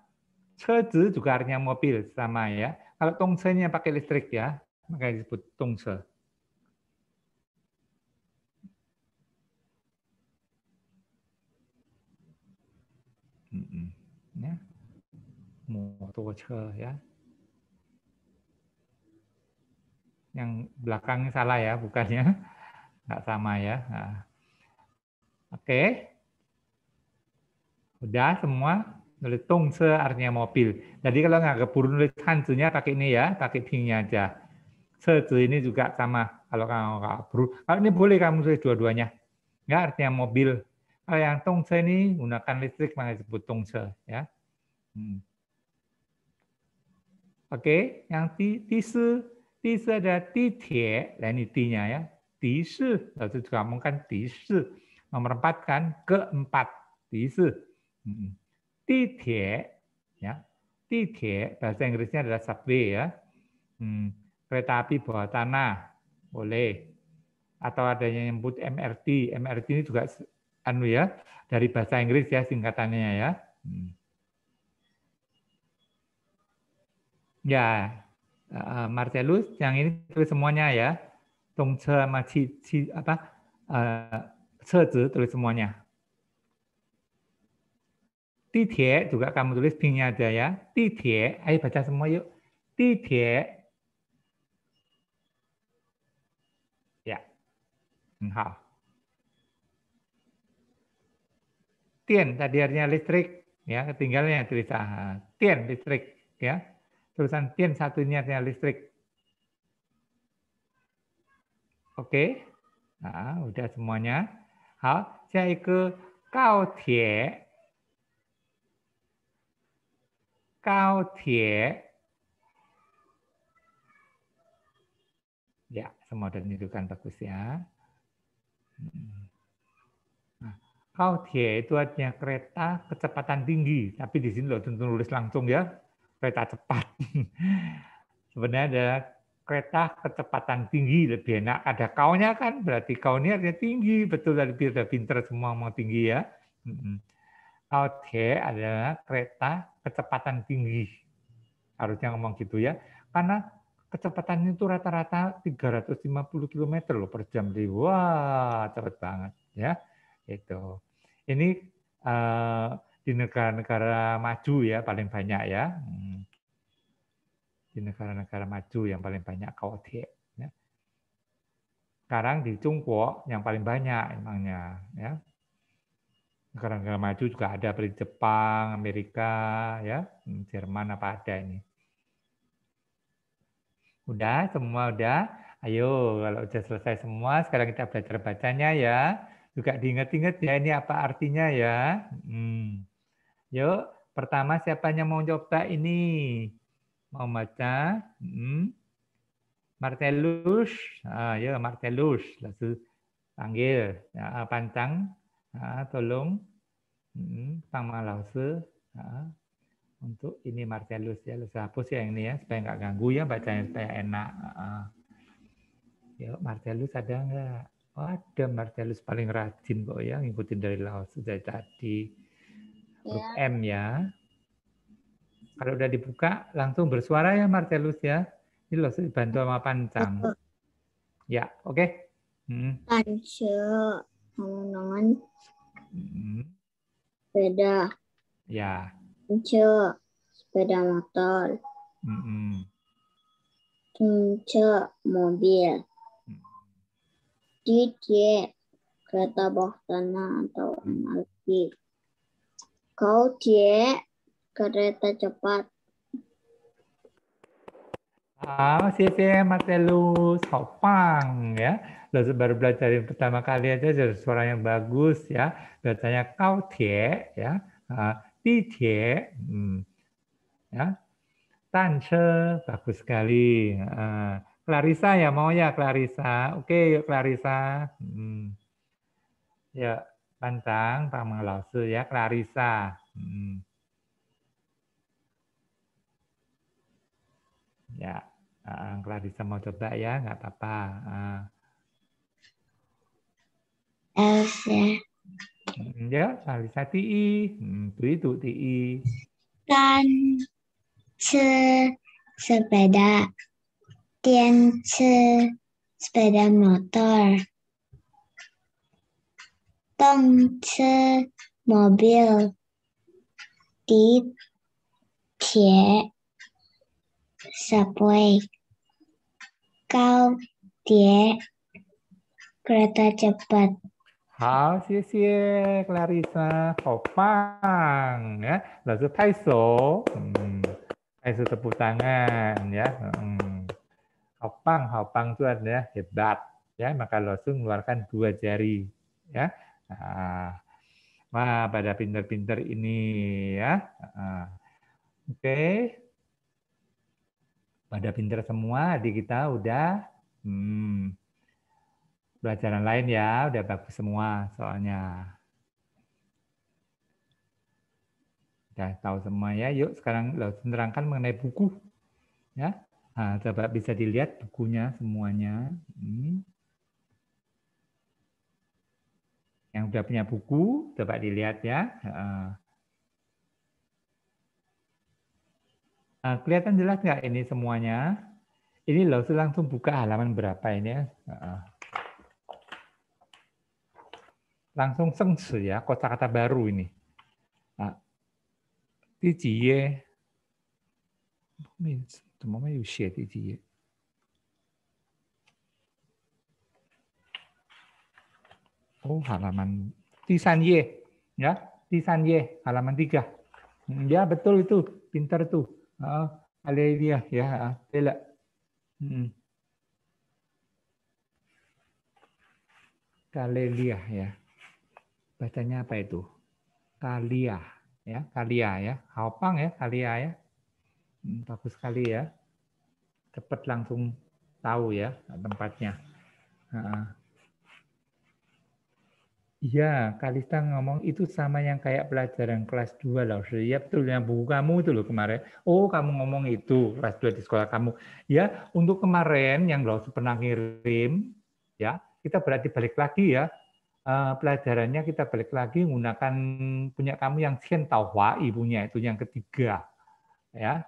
Che juga artinya mobil sama ya. Kalau tong she-nya pakai listrik ya, maka disebut tong she. 摩托车 ya. Yang belakangnya salah ya, bukannya nggak sama ya. Nah. Oke. Okay. Udah semua nulis tungse artinya mobil. Jadi kalau nggak keburu nulis hancurnya pakai ini ya, pakai pingnya aja. Setu ini juga sama kalau kamu nggak keburu. Kalau ini boleh kamu tulis dua-duanya. Nggak artinya mobil. Kalau yang tungse ini gunakan listrik makanya disebut tungse ya. Hmm. Oke, yang ti di se di se ada di tie, dan ini nya ya. Di se, lalu juga mungkin di se. Nomor empat kan keempat Di se. Di tie, ya. di tie bahasa Inggrisnya adalah subway ya. Hmm, kereta api bawah tanah boleh atau adanya yang nyebut MRT. MRT ini juga anu ya dari bahasa Inggris ya singkatannya ya. Hmm. Ya, uh, Marcellus, yang ini tulis semuanya ya. Tongce sama ci, ci, apa, uh, tulis semuanya. Titie juga kamu tulis pingnya aja ya. Titie, ayo baca semua yuk. Titie. Ya, enggak. Hmm, tien, tadi artinya listrik. Ya, ketinggalannya tulis tien, listrik. Ya, tulisan pin satunya ya, listrik. Oke, nah, udah semuanya. Hal, ya semua itu kan bagus ya. Hmm. Nah, kau itu artinya kereta kecepatan tinggi, tapi di sini loh tentu nulis langsung ya, kereta cepat. Sebenarnya ada kereta kecepatan tinggi lebih enak. Ada kaunya kan, berarti kaunya artinya tinggi. Betul dari pinter pinter semua mau tinggi ya. Oke, here adalah kereta kecepatan tinggi. Harusnya ngomong gitu ya. Karena kecepatannya itu rata-rata 350 km loh per jam. Jadi, wah, cepet banget ya. Itu. Ini uh, di negara-negara maju ya paling banyak ya. Hmm. Di negara-negara maju yang paling banyak kaotie. Ya. Sekarang di Cungkuo yang paling banyak emangnya ya. Negara-negara maju juga ada seperti Jepang, Amerika, ya, hmm, Jerman apa ada ini. Udah, semua udah. Ayo, kalau udah selesai semua, sekarang kita belajar bacanya ya. Juga diingat-ingat ya, ini apa artinya ya. Hmm. Yuk, pertama siapa yang mau coba ini? Mau baca? Hmm. Martelus. Ah, ya, Martelus. Lalu panggil. Ya, ah, pancang. Ah, tolong. Hmm. Pang Malause. Ah. Untuk ini Martelus ya. Lalu hapus ya yang ini ya. Supaya nggak ganggu ya bacanya. Supaya enak. Ah. ah. Yuk, Martelus ada nggak? Oh, ada Martelus paling rajin kok ya. Ngikutin dari Laos sudah tadi. Grup ya. M ya. Kalau udah dibuka, langsung bersuara ya Marcelus ya. Ini loh dibantu sama Pancang. Ya, oke. Okay. Hmm. Pancang, ngomong Hmm. Sepeda. Ya. Pancu, sepeda motor. Hmm. mobil. Titik, kereta bawah tanah atau MRT. Kau dia kereta cepat. Ah, Wow, Sisi Matelu Sopang ya. Lalu baru belajar yang pertama kali aja jadi suara yang bagus ya. Biasanya kau tie ya. Ti ah, tie. Hmm. Ya. Tanche, bagus sekali. Ah, Clarissa ya mau ya Clarissa. Oke Clarissa. Hmm. Ya. 班长帮忙老师 ya Clarissa hmm. ya uh, Clarissa mau coba ya nggak apa-apa uh. Elsa hmm, ya Clarissa ti hmm, itu itu ti kan se sepeda tian se sepeda motor Tom ce mobil di tie subway. Kau dia kereta cepat. Hao, xie xie, Clarissa, Kopang ya. Lao zi tai so. tepuk tangan, ya. Hmm. Kopang fang, hao fang ya. Hebat. Ya, maka langsung mengeluarkan dua jari, ya. Nah, wah, pada pinter-pinter ini ya. Oke. Okay. Pada pinter semua adik kita udah. Hmm, pelajaran lain ya, udah bagus semua soalnya. Udah tahu semua ya. Yuk sekarang lo menerangkan mengenai buku. Ya. Nah, coba bisa dilihat bukunya semuanya. Hmm. Yang sudah punya buku, coba dilihat ya. Nah, kelihatan jelas nggak ini semuanya? Ini loh, langsung buka halaman berapa ini ya. Langsung sengsu ya, kata-kata baru ini. Nah, ye oh halaman Tisan Y, ya Tisan Y halaman tiga. Hmm, ya betul itu, pinter tuh. Uh, ah, Alelia ya, Bella. Ya, ah, hmm. Kalelia ya. Bacanya apa itu? Kalia ya, Kalia ya. Haopang ya, Kalia ya. Hmm, bagus sekali ya. Cepat langsung tahu ya tempatnya. Uh -uh. Iya, Kalista ngomong itu sama yang kayak pelajaran kelas 2 loh. Iya betul, yang buku kamu itu loh kemarin. Oh, kamu ngomong itu kelas 2 di sekolah kamu. Ya, untuk kemarin yang loh pernah ngirim, ya kita berarti balik lagi ya. Uh, pelajarannya kita balik lagi menggunakan punya kamu yang Sien Tawa, ibunya itu yang ketiga. Ya,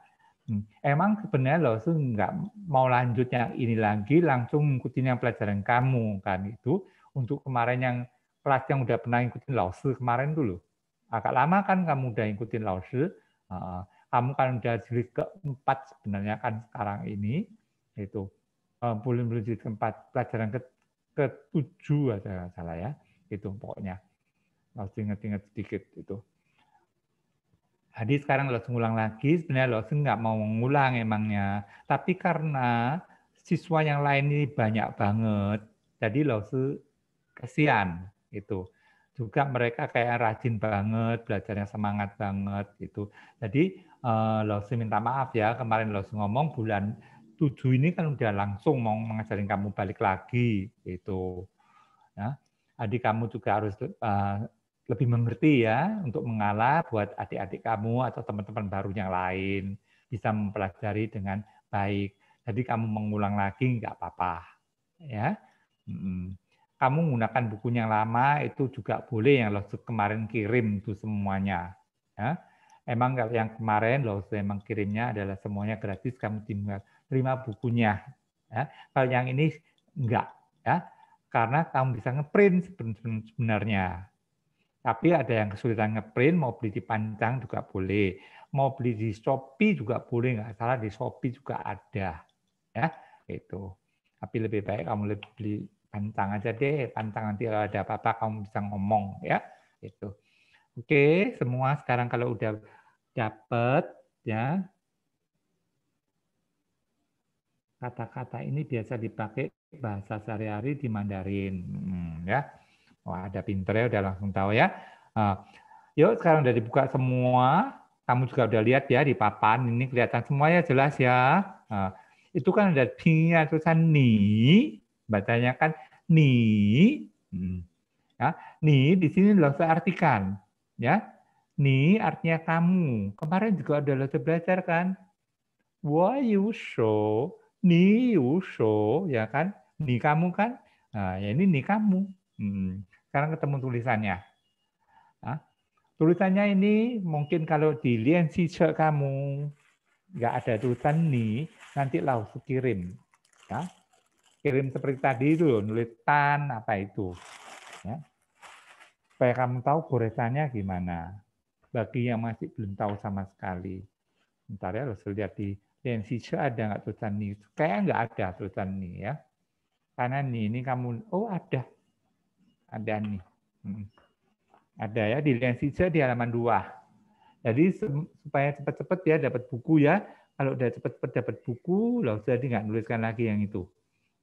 hmm. Emang sebenarnya loh tuh nggak mau lanjut yang ini lagi, langsung ngikutin yang pelajaran kamu kan itu untuk kemarin yang kelas yang udah pernah ikutin lausi kemarin dulu. Agak lama kan kamu udah ikutin lausi. Kamu kan udah jilid keempat sebenarnya kan sekarang ini. Itu Belum belum jilid keempat pelajaran ke ketujuh ada salah ya. Itu pokoknya harus inget-inget sedikit itu. Jadi sekarang lo ngulang lagi, sebenarnya lo nggak mau mengulang emangnya. Tapi karena siswa yang lain ini banyak banget, jadi lo kasihan itu juga mereka kayak rajin banget belajarnya semangat banget gitu jadi eh, Losi minta maaf ya kemarin Losi ngomong bulan tujuh ini kan udah langsung mau mengajarin kamu balik lagi itu ya adik kamu juga harus eh, lebih mengerti ya untuk mengalah buat adik-adik kamu atau teman-teman baru yang lain bisa mempelajari dengan baik. Jadi kamu mengulang lagi nggak apa-apa ya. Hmm kamu menggunakan bukunya yang lama itu juga boleh yang Lawsuit kemarin kirim itu semuanya. Ya. Emang yang kemarin Lawsuit emang kirimnya adalah semuanya gratis, kamu tinggal terima bukunya. Ya. Kalau yang ini enggak, ya karena kamu bisa ngeprint sebenarnya. Tapi ada yang kesulitan ngeprint, mau beli di Pancang juga boleh, mau beli di Shopee juga boleh, nggak salah di Shopee juga ada, ya itu. Tapi lebih baik kamu lebih beli pantang aja deh, pantang nanti kalau ada apa-apa kamu bisa ngomong ya. Itu. Oke, semua sekarang kalau udah dapet ya kata-kata ini biasa dipakai bahasa sehari-hari di Mandarin. Hmm, ya. Wah, ada pinter ya, udah langsung tahu ya. Uh, yuk sekarang udah dibuka semua. Kamu juga udah lihat ya di papan ini kelihatan semuanya jelas ya. Uh, itu kan ada pingnya tulisan ni, bacanya kan ni hmm, ya ni di sini loh saya artikan ya ni artinya kamu kemarin juga ada loh belajar kan you so ni you so ya kan ni kamu kan nah, ya ini ni kamu hmm. sekarang ketemu tulisannya nah, tulisannya ini mungkin kalau di lian kamu nggak ada tulisan ni nanti langsung kirim ya kirim seperti tadi itu loh, nulis tan apa itu. Ya. Supaya kamu tahu goresannya gimana. Bagi yang masih belum tahu sama sekali. Ntar ya harus lihat di Densice ada nggak tulisan ni? Kayaknya nggak ada tulisan ni ya. Karena ni ini kamu, oh ada. Ada nih. Hmm. Ada ya di Densice di halaman 2. Jadi supaya cepat-cepat ya dapat buku ya. Kalau udah cepat-cepat dapat buku, loh jadi nggak nuliskan lagi yang itu.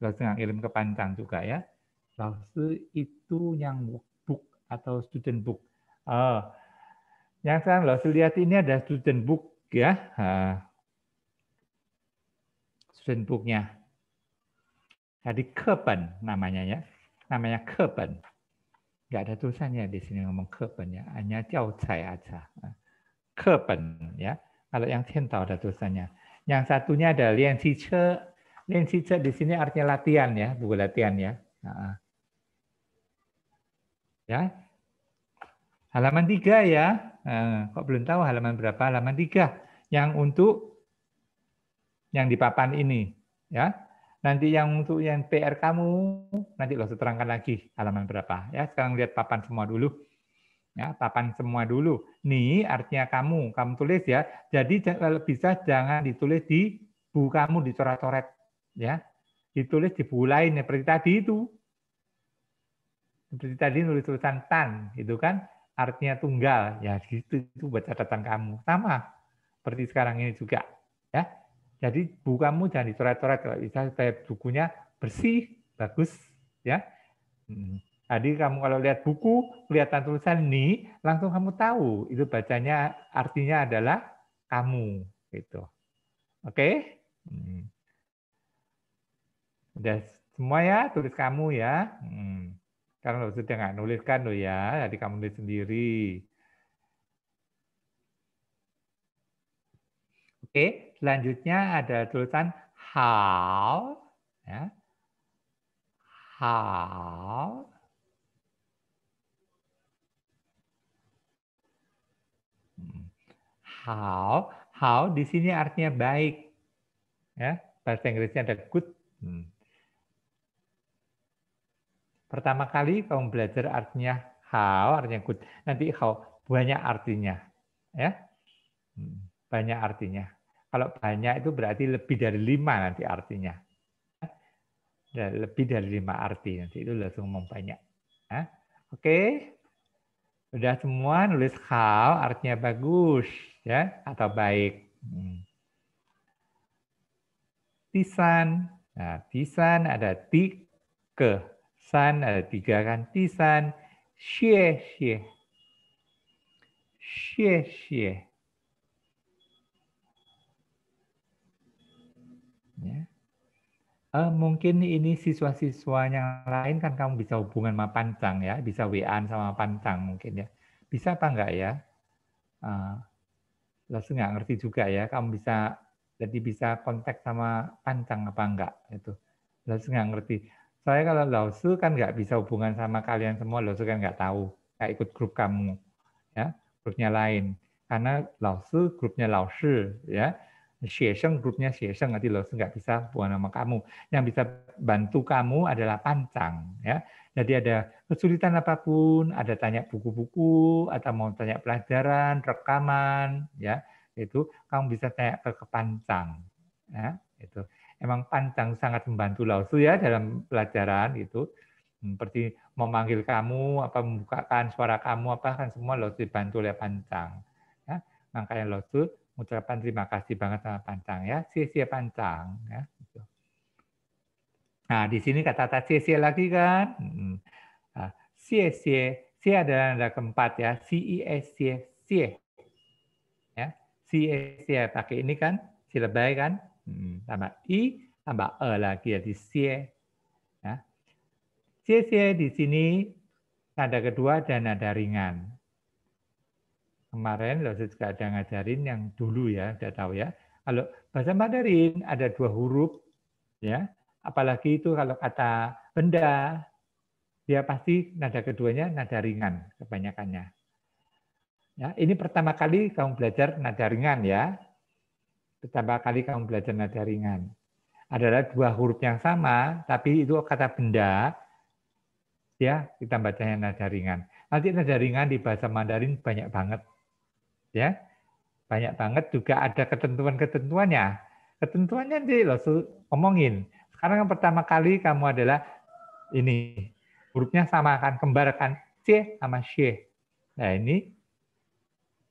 Lao yang ngirim ke juga ya. lalu itu yang book atau student book. Oh. yang sekarang Lao lihat ini ada student book ya. Uh, student booknya. Jadi Kepen namanya ya. Namanya Kepen. Gak ada tulisannya di sini ngomong Kepen ya. Hanya saya aja. Kepen ya. Kalau yang Cintao ada tulisannya. Yang satunya ada Lian teacher Nensija di sini artinya latihan ya, buku latihan ya. Ya. Halaman tiga ya. Kok belum tahu halaman berapa? Halaman tiga. yang untuk yang di papan ini ya. Nanti yang untuk yang PR kamu nanti lo terangkan lagi halaman berapa ya. Sekarang lihat papan semua dulu. Ya, papan semua dulu. Nih artinya kamu, kamu tulis ya. Jadi kalau bisa jangan ditulis di buku kamu dicoret-coret ya ditulis di buku lain seperti ya, tadi itu seperti tadi nulis tulisan tan itu kan artinya tunggal ya gitu itu buat catatan kamu sama seperti sekarang ini juga ya jadi buku kamu jangan dicoret-coret kalau bisa supaya bukunya bersih bagus ya Tadi hmm. kamu kalau lihat buku, kelihatan tulisan ini, langsung kamu tahu itu bacanya artinya adalah kamu gitu. Oke? Okay? Hmm. Udah semua ya, tulis kamu ya. Hmm. Karena lo sudah nggak nuliskan kan lo ya, jadi kamu nulis sendiri. Oke, selanjutnya ada tulisan how. Ya. How. How, how di sini artinya baik. Ya, bahasa Inggrisnya ada good. Hmm. Pertama kali kamu belajar artinya how, artinya good. Nanti how banyak artinya, ya. Hmm, banyak artinya. Kalau banyak itu berarti lebih dari lima nanti artinya. Ya, lebih dari lima arti nanti itu langsung membanyak. ya. Oke, okay. udah semua nulis how artinya bagus ya atau baik. Hmm. Tisan, nah tisan ada ti ke San ada tiga kan. Tisan, xie xie. Xie xie. Ya. Uh, mungkin ini siswa-siswa yang lain kan kamu bisa hubungan sama pancang ya, bisa WA sama pancang mungkin ya. Bisa apa enggak ya? Uh, eh, langsung nggak ngerti juga ya, kamu bisa jadi bisa kontak sama pancang apa enggak itu. Langsung nggak ngerti saya kalau lausu kan nggak bisa hubungan sama kalian semua lausu kan nggak tahu nggak ikut grup kamu ya grupnya lain karena lausu grupnya lausu ya Xiesheng grupnya Xiesheng nanti lausu nggak bisa hubungan sama kamu yang bisa bantu kamu adalah pancang ya jadi ada kesulitan apapun ada tanya buku-buku atau mau tanya pelajaran rekaman ya itu kamu bisa tanya ke kepancang ya itu memang Panjang sangat membantu Lausu ya dalam pelajaran itu. Hmm, seperti memanggil kamu, apa membukakan suara kamu, apa kan semua Lausu dibantu oleh Panjang. Ya, makanya Lausu ucapan terima kasih banget sama Panjang ya, sia-sia Panjang ya. Gitu. Nah, di sini kata-kata sia-sia lagi kan. Hmm, nah, sia-sia, sia adalah nada keempat ya, si sia sia. Ya, sia sia pakai ini kan, silebai kan, tambah e lagi di c, Ya. c di sini nada kedua dan nada ringan. Kemarin lo juga ada ngajarin yang dulu ya, udah tahu ya. Kalau bahasa Mandarin ada dua huruf ya, apalagi itu kalau kata benda dia pasti nada keduanya nada ringan kebanyakannya. Ya, ini pertama kali kamu belajar nada ringan ya. Betapa kali kamu belajar nada ringan. Adalah dua huruf yang sama, tapi itu kata benda, ya kita bacanya nada ringan. Nanti nada ringan di bahasa Mandarin banyak banget, ya banyak banget juga ada ketentuan-ketentuannya. Ketentuannya nanti loh omongin. Sekarang yang pertama kali kamu adalah ini hurufnya sama akan kembar kan c sama c. Nah ini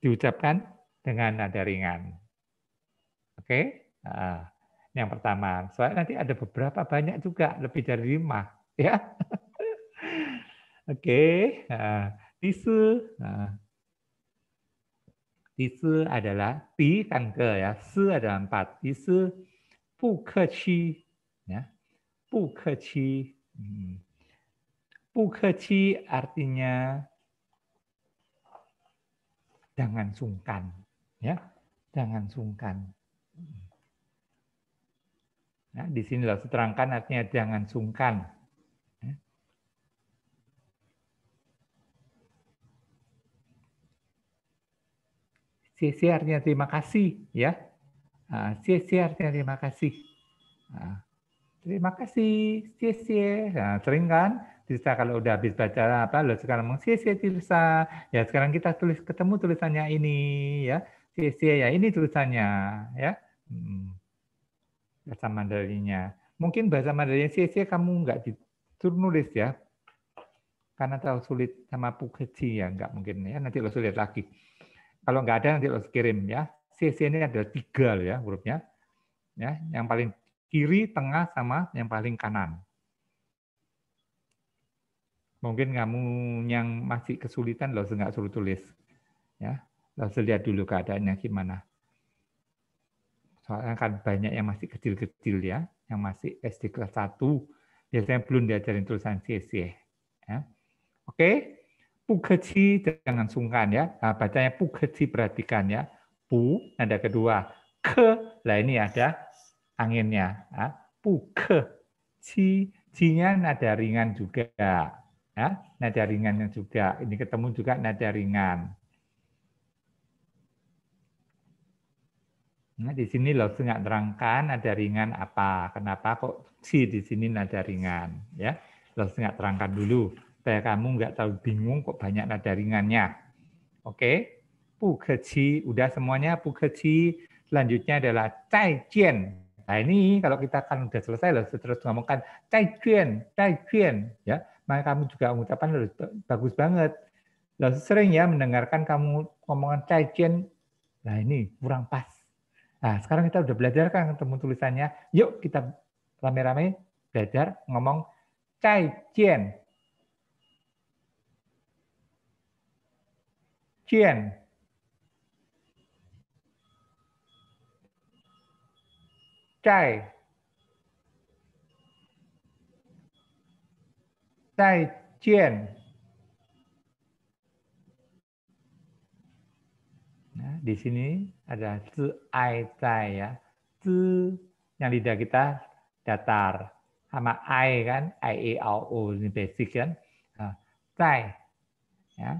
diucapkan dengan nada ringan. Oke? Okay? Nah, yang pertama. Soalnya nanti ada beberapa banyak juga, lebih dari lima. Ya? Oke. okay. Nah, tisu. Nah, tisu adalah ti tangke ya. Se adalah empat. Tisu bukeci. Ya. Bukeci. Hmm. Bukeci artinya jangan sungkan ya jangan sungkan Nah, di sini lalu terangkan artinya jangan sungkan. Sisi artinya terima kasih, ya. Sisi ah, artinya terima kasih. Ah, terima kasih, sisi. Nah, sering kan? Tirsa kalau udah habis baca apa, lo sekarang mau sisi Tirsa. Ya sekarang kita tulis ketemu tulisannya ini, ya. Sisi ya ini tulisannya, ya. Hmm bahasa Mandarinya. Mungkin bahasa Mandarin CC kamu nggak ditulis ya, karena terlalu sulit sama Pukeji ya, nggak mungkin ya, nanti lo sulit lagi. Kalau nggak ada nanti lo kirim ya. CC ini ada tiga ya hurufnya, ya yang paling kiri, tengah, sama yang paling kanan. Mungkin kamu yang masih kesulitan lo nggak suruh tulis, ya lo lihat dulu keadaannya gimana soalnya kan banyak yang masih kecil-kecil ya, yang masih SD kelas 1, biasanya belum diajarin tulisan CC. Ya. Oke, pukeci jangan sungkan ya, nah, bacanya pukeci perhatikan ya, pu nada kedua, ke, lah ini ada anginnya, ya. pugeji, ji nada ringan juga, ya, nada ringannya juga, ini ketemu juga nada ringan. Nah, di sini loh nggak terangkan ada ringan apa, kenapa kok si di sini nada ringan, ya. Loh nggak terangkan dulu, supaya kamu nggak terlalu bingung kok banyak nada ringannya. Oke, pu keci, udah semuanya pu keci. Selanjutnya adalah cai jian. Nah ini kalau kita kan udah selesai loh, terus ngomongkan cai jian, cai jian, ya. Maka kamu juga mengucapkan loh, bagus banget. Lalu sering ya mendengarkan kamu ngomongan cai jian. Nah ini kurang pas Nah, sekarang kita udah belajar kan ketemu tulisannya. Yuk kita rame-rame belajar ngomong cai jian. Jian. Cai. Cai jian. di sini ada zai ai ya. Tu yang lidah kita datar. Sama ai kan, ai e o o ini basic kan. Nah, tai ya.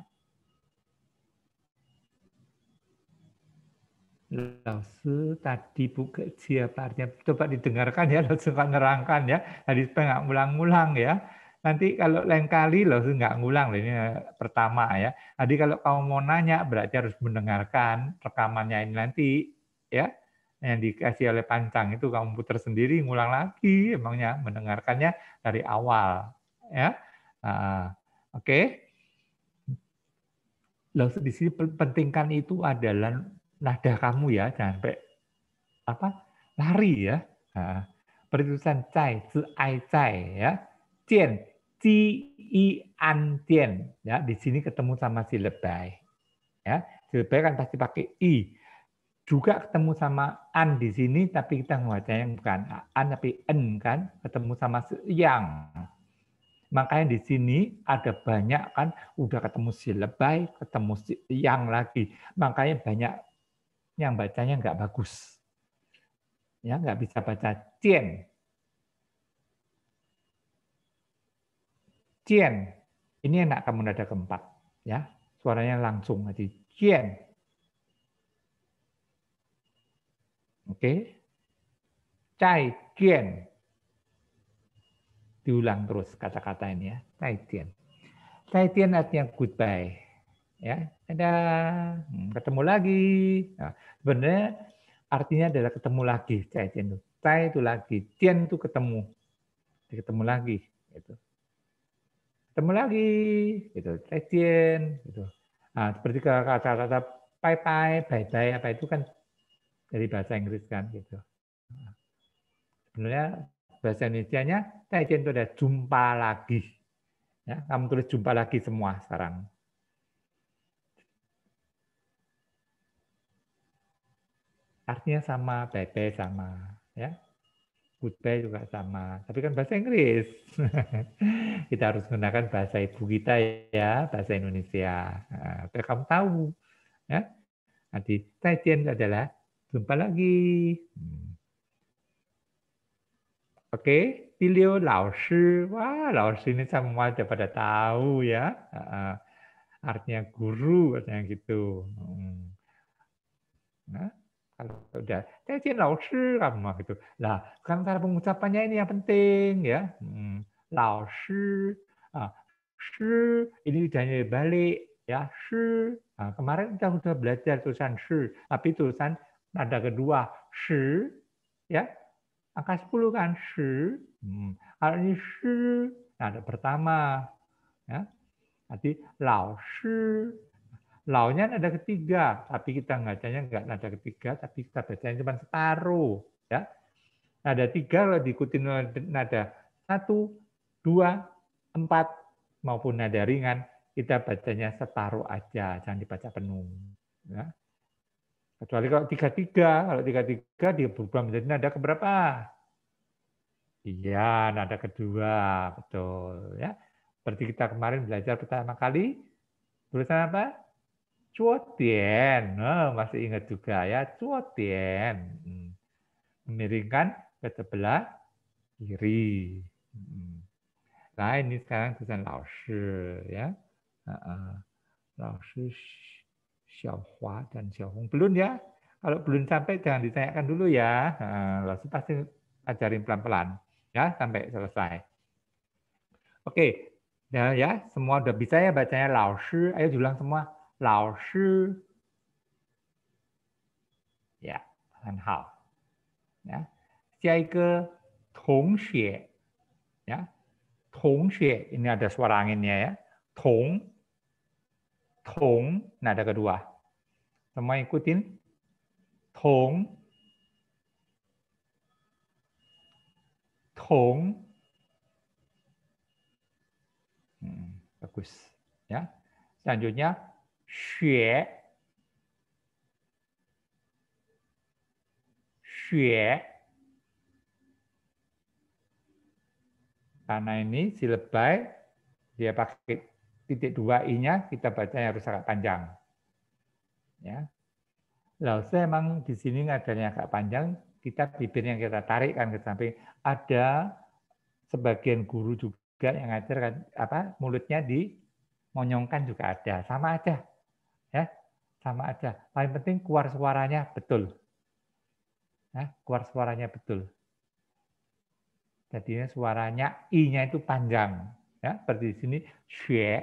Lalu tadi buka siapa artinya coba didengarkan ya langsung kan nerangkan ya tadi saya nggak ulang-ulang ya nanti kalau lain kali loh nggak ngulang loh ini eh, pertama ya. tadi kalau kamu mau nanya berarti harus mendengarkan rekamannya ini nanti ya yang dikasih oleh pancang itu kamu putar sendiri ngulang lagi emangnya mendengarkannya dari awal ya. Nah, Oke. Okay. Loh di sini pentingkan itu adalah nada kamu ya, jangan sampai apa lari ya. Nah, cai, cai, cai ya, cien, Si i antien ya di sini ketemu sama si lebay ya si lebay kan pasti pakai i juga ketemu sama an di sini tapi kita yang bukan an tapi en kan ketemu sama yang makanya di sini ada banyak kan udah ketemu si lebay ketemu si yang lagi makanya banyak yang bacanya nggak bagus ya nggak bisa baca cien Jian. Ini enak kamu nada keempat. ya Suaranya langsung. aja. Jian. Oke. Cai Jian. Diulang terus kata-kata ini ya. Cai Jian. Cai Jian artinya goodbye. Ya, ada hmm, ketemu lagi. Nah, sebenarnya artinya adalah ketemu lagi. Cai Jian itu. Cai itu lagi. Jian itu ketemu. Ketemu lagi. Gitu ketemu lagi, gitu, legend, gitu. Nah, seperti kata-kata bye-bye, bye-bye, apa itu kan dari bahasa Inggris kan, gitu. Sebenarnya bahasa Indonesia-nya, legend itu ada jumpa lagi. Ya, kamu tulis jumpa lagi semua sekarang. Artinya sama, bye-bye sama. ya goodbye juga sama, tapi kan bahasa Inggris. kita harus gunakan bahasa ibu kita ya, bahasa Indonesia. Nah, kamu tahu. Ya. Nanti Taitian adalah jumpa lagi. Hmm. Oke, okay. Tilio Laoshi. Wah, Laoshi ini semua sudah pada tahu ya. artinya guru, artinya gitu. Hmm. Nah, kalau udah Cai Lao Shi mah gitu. lah kan cara pengucapannya ini yang penting ya. Hmm, Lao Shi, ah, Shi ini lidahnya balik ya Shi. Nah, kemarin kita sudah belajar tulisan Shi, tapi tulisan nada kedua Shi ya angka sepuluh kan Shi. Hmm, kalau ini Shi nada pertama ya. nanti Lao Shi Launya ada ketiga, tapi kita ngacanya nggak ada ketiga, tapi kita bacanya cuma separuh. Ya. Nada tiga kalau diikuti nada satu, dua, empat, maupun nada ringan, kita bacanya separuh aja, jangan dibaca penuh. Ya. Kecuali kalau tiga-tiga, kalau tiga-tiga dia berubah menjadi nada keberapa? Iya, nada kedua, betul. ya. Seperti kita kemarin belajar pertama kali, tulisan apa? cuotien, oh, masih ingat juga ya, cuotien. Hmm. Miringkan ke sebelah kiri. Hmm. Nah ini sekarang tulisan Lao ya. Lao Xiaohua dan Xiaohong. Belum ya? Kalau belum sampai jangan ditanyakan dulu ya. Lao pasti ajarin pelan-pelan ya sampai selesai. Oke, ya, ya semua udah bisa ya bacanya Lao Ayo diulang semua. 老师，yeah，很好，啊，加一个同学，ya, tong xue ini ada suara anginnya ya. Tong, tong nada kedua. Semua ikutin. Tong, tong. Hmm, bagus ya. Selanjutnya 雪雪 karena ini silebai dia pakai titik dua i-nya kita bacanya harus agak panjang. Ya. Lalu saya emang di sini ngajarnya agak panjang, kita bibir yang kita tarik kan ke samping. Ada sebagian guru juga yang ngajar kan apa mulutnya di monyongkan juga ada, sama aja ya sama aja. Paling penting keluar suaranya betul. Ya, keluar suaranya betul. Jadinya suaranya i-nya itu panjang, ya seperti di sini xue,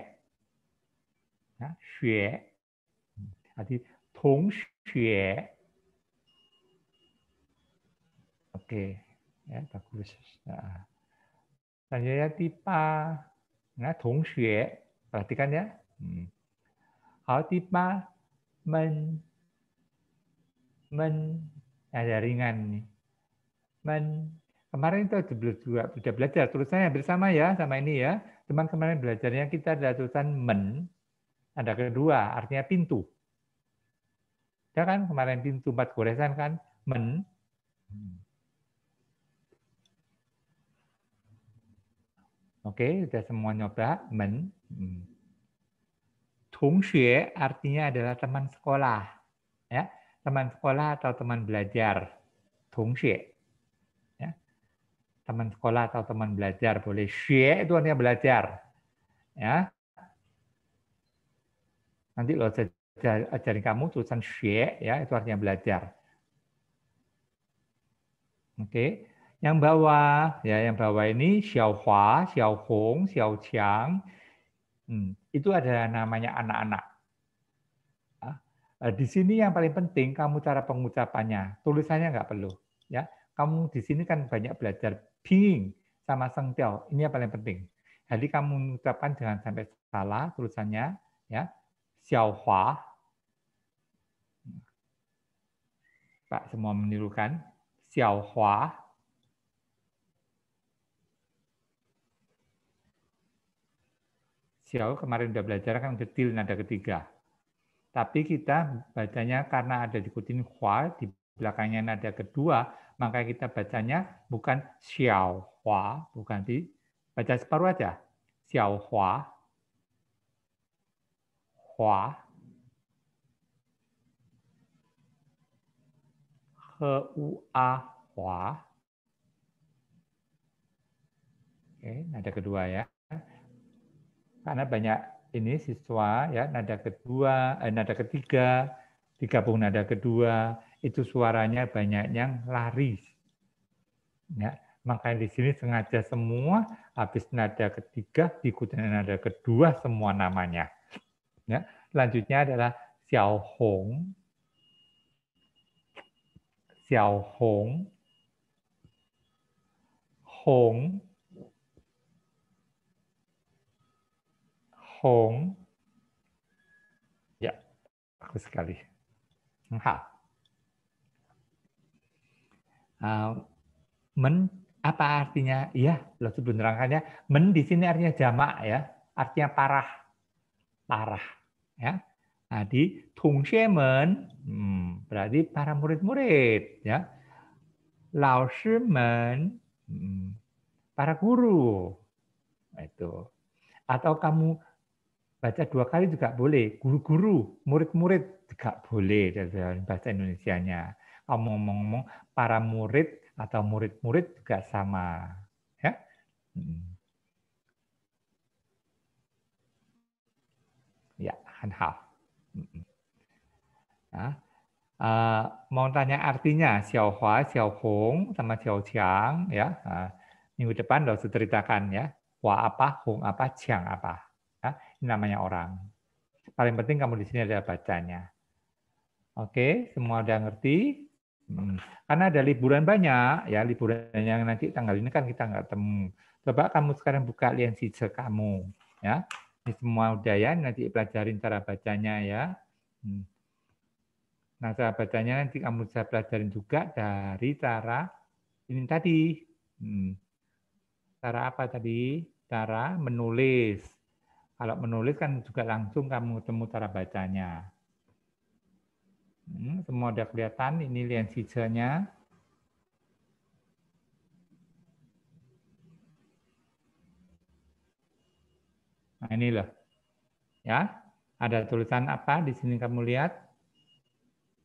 ya xue. Jadi tong xue. Oke, ya bagus. Nah. Selanjutnya tipe, nah tong xue. Perhatikan ya. Hmm tipa men men ada ringan nih. Men kemarin itu juga sudah belajar tulisannya bersama ya sama ini ya. Cuman kemarin belajarnya kita ada tulisan men ada kedua artinya pintu. Ya kan kemarin pintu empat goresan kan men. Oke, sudah semua nyoba men. Hmm. Tongxue artinya adalah teman sekolah. Ya, teman sekolah atau teman belajar. Tongxue. Ya. Teman sekolah atau teman belajar boleh. Xue itu artinya belajar. Ya. Nanti lo ajarin kamu tulisan xue ya, itu artinya belajar. Oke. Yang bawah ya, yang bawah ini Xiao Xiao Hua, Hong, Xiao Qiang. Hmm. Itu ada namanya anak-anak. Ah, eh, di sini yang paling penting kamu cara pengucapannya, tulisannya nggak perlu. Ya, kamu di sini kan banyak belajar being sama sengtel. Ini yang paling penting. Jadi kamu mengucapkan jangan sampai salah tulisannya, ya. Xiaohua. Pak semua menirukan. Xiaohua Xiao kemarin udah belajar kan detil nada ketiga. Tapi kita bacanya karena ada dikutin hua di belakangnya nada kedua, maka kita bacanya bukan xiao hua, bukan di baca separuh aja. Xiao hua, hua, he u a hua. Oke, nada kedua ya karena banyak ini siswa ya nada kedua, eh, nada ketiga, digabung nada kedua itu suaranya banyak yang laris. Ya, makanya di sini sengaja semua habis nada ketiga diikuti nada kedua semua namanya. Ya, selanjutnya adalah Xiao Hong. Xiao Hong. Hong home. Ya, bagus sekali. Ha. Uh, men apa artinya? Iya, lo sebelum menerangkannya, men di sini artinya jamak ya, artinya parah, parah ya. Jadi nah, tung men hmm, berarti para murid-murid ya. Lao shi men hmm, para guru nah, itu. Atau kamu baca dua kali juga boleh. Guru-guru, murid-murid juga boleh dalam bahasa Indonesianya. Ngomong-ngomong para murid atau murid-murid juga sama, ya. Ya, hanhao. Nah, uh, mau tanya artinya Xiao Hua, sama Xiao ya. Uh, minggu depan harus ceritakan ya, Hua apa, Hong apa, Qiang apa namanya orang. Paling penting kamu di sini ada bacanya. Oke, semua udah ngerti? Hmm. Karena ada liburan banyak, ya liburan yang nanti tanggal ini kan kita nggak temu. Coba kamu sekarang buka sisa kamu, ya. Ini semua udah ya, nanti pelajarin cara bacanya ya. Hmm. Nah, cara bacanya nanti kamu bisa pelajarin juga dari cara ini tadi. Hmm. Cara apa tadi? Cara menulis. Kalau menulis kan juga langsung kamu ketemu cara bacanya. Hmm, semua udah kelihatan, ini sisanya. Nah, ini loh. Ya, ada tulisan apa di sini kamu lihat?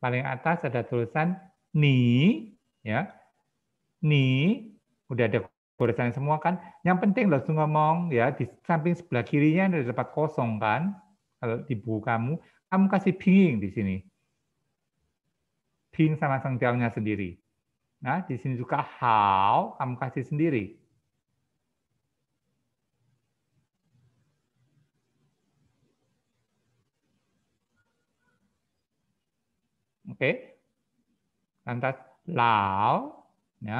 Paling atas ada tulisan ni, ya. Ni udah ada goresan semua kan. Yang penting loh ngomong ya di samping sebelah kirinya ada tempat kosong kan. Kalau di buku kamu, kamu kasih ping di sini. Ping sama sengtiaunya sendiri. Nah, di sini juga how kamu kasih sendiri. Oke. Okay. Lantas lao ya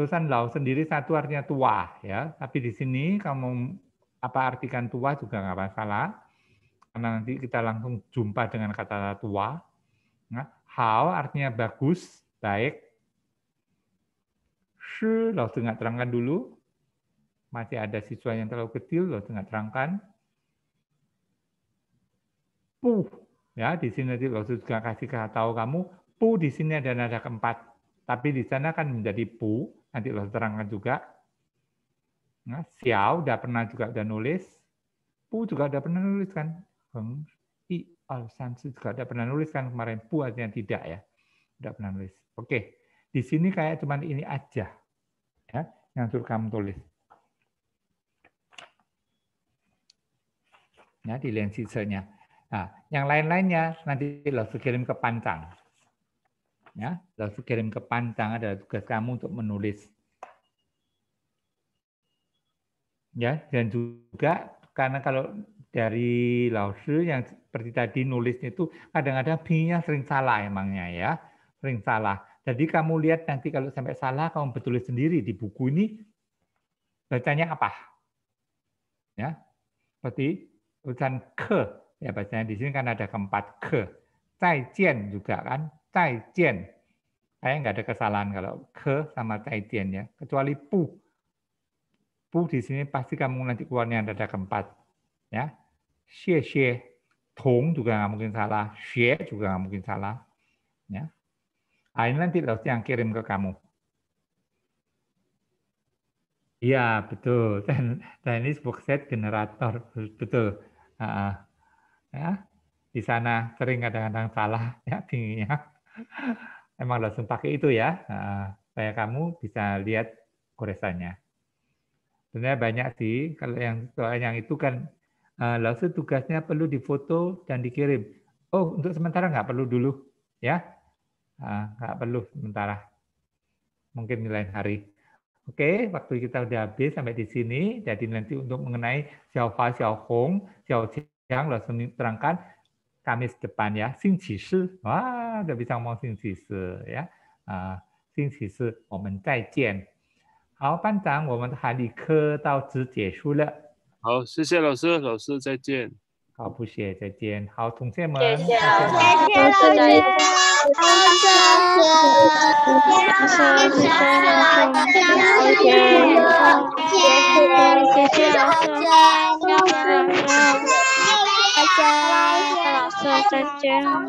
Tulisan lau sendiri satu artinya tua ya, tapi di sini kamu apa artikan tua juga nggak masalah karena nanti kita langsung jumpa dengan kata tua. Nah, how artinya bagus, baik. Shi lau tengah terangkan dulu. Masih ada siswa yang terlalu kecil, lau tengah terangkan. Pu, ya di sini nanti lau juga kasih tahu kamu, pu di sini ada nada keempat, tapi di sana kan menjadi pu, nanti lo terangkan juga. Nah, Xiao udah pernah juga udah nulis. Pu juga udah pernah nulis kan. Heng, I, Al, Samsu juga udah pernah nulis kan kemarin. Pu artinya tidak ya. Udah pernah nulis. Oke, di sini kayak cuman ini aja ya yang suruh kamu tulis. Ya, di sisanya. Nah, yang lain-lainnya nanti lo kirim ke pancang ya lalu kirim ke Pantang adalah tugas kamu untuk menulis ya dan juga karena kalau dari Laosu yang seperti tadi nulis itu kadang-kadang b sering salah emangnya ya sering salah jadi kamu lihat nanti kalau sampai salah kamu betul sendiri di buku ini bacanya apa ya seperti tulisan ke ya bacanya di sini kan ada keempat ke Zaijian juga kan Tajian. Saya nggak ada kesalahan kalau ke sama tajian ya. Kecuali pu. Pu di sini pasti kamu nanti keluarnya ada keempat. Ya. Xie xie. Tong juga nggak mungkin salah. Xie juga nggak mungkin salah. Ya. Nah, ini nanti Laos yang kirim ke kamu. Iya, betul. Dan, dan ini sebuah set generator, betul. Uh, ya, di sana sering kadang-kadang salah ya tingginya. Emang langsung pakai itu ya. kayak kamu bisa lihat goresannya. Sebenarnya banyak sih. Kalau yang soal yang itu kan eh, langsung tugasnya perlu difoto dan dikirim. Oh, untuk sementara nggak perlu dulu, ya. nggak perlu sementara. Mungkin lain hari. Oke, waktu kita udah habis sampai di sini. Jadi nanti untuk mengenai Hong, Xiao Xiaoqiang langsung terangkan 星期五的班呀，新骑士哇，特别像猫新骑士呀啊，新骑士我们再见。好，班长，我们的海力课到此结束了。好，谢谢老师，老师再见。好，不谢，再见。好，同学们。谢谢老师，再见。再一张。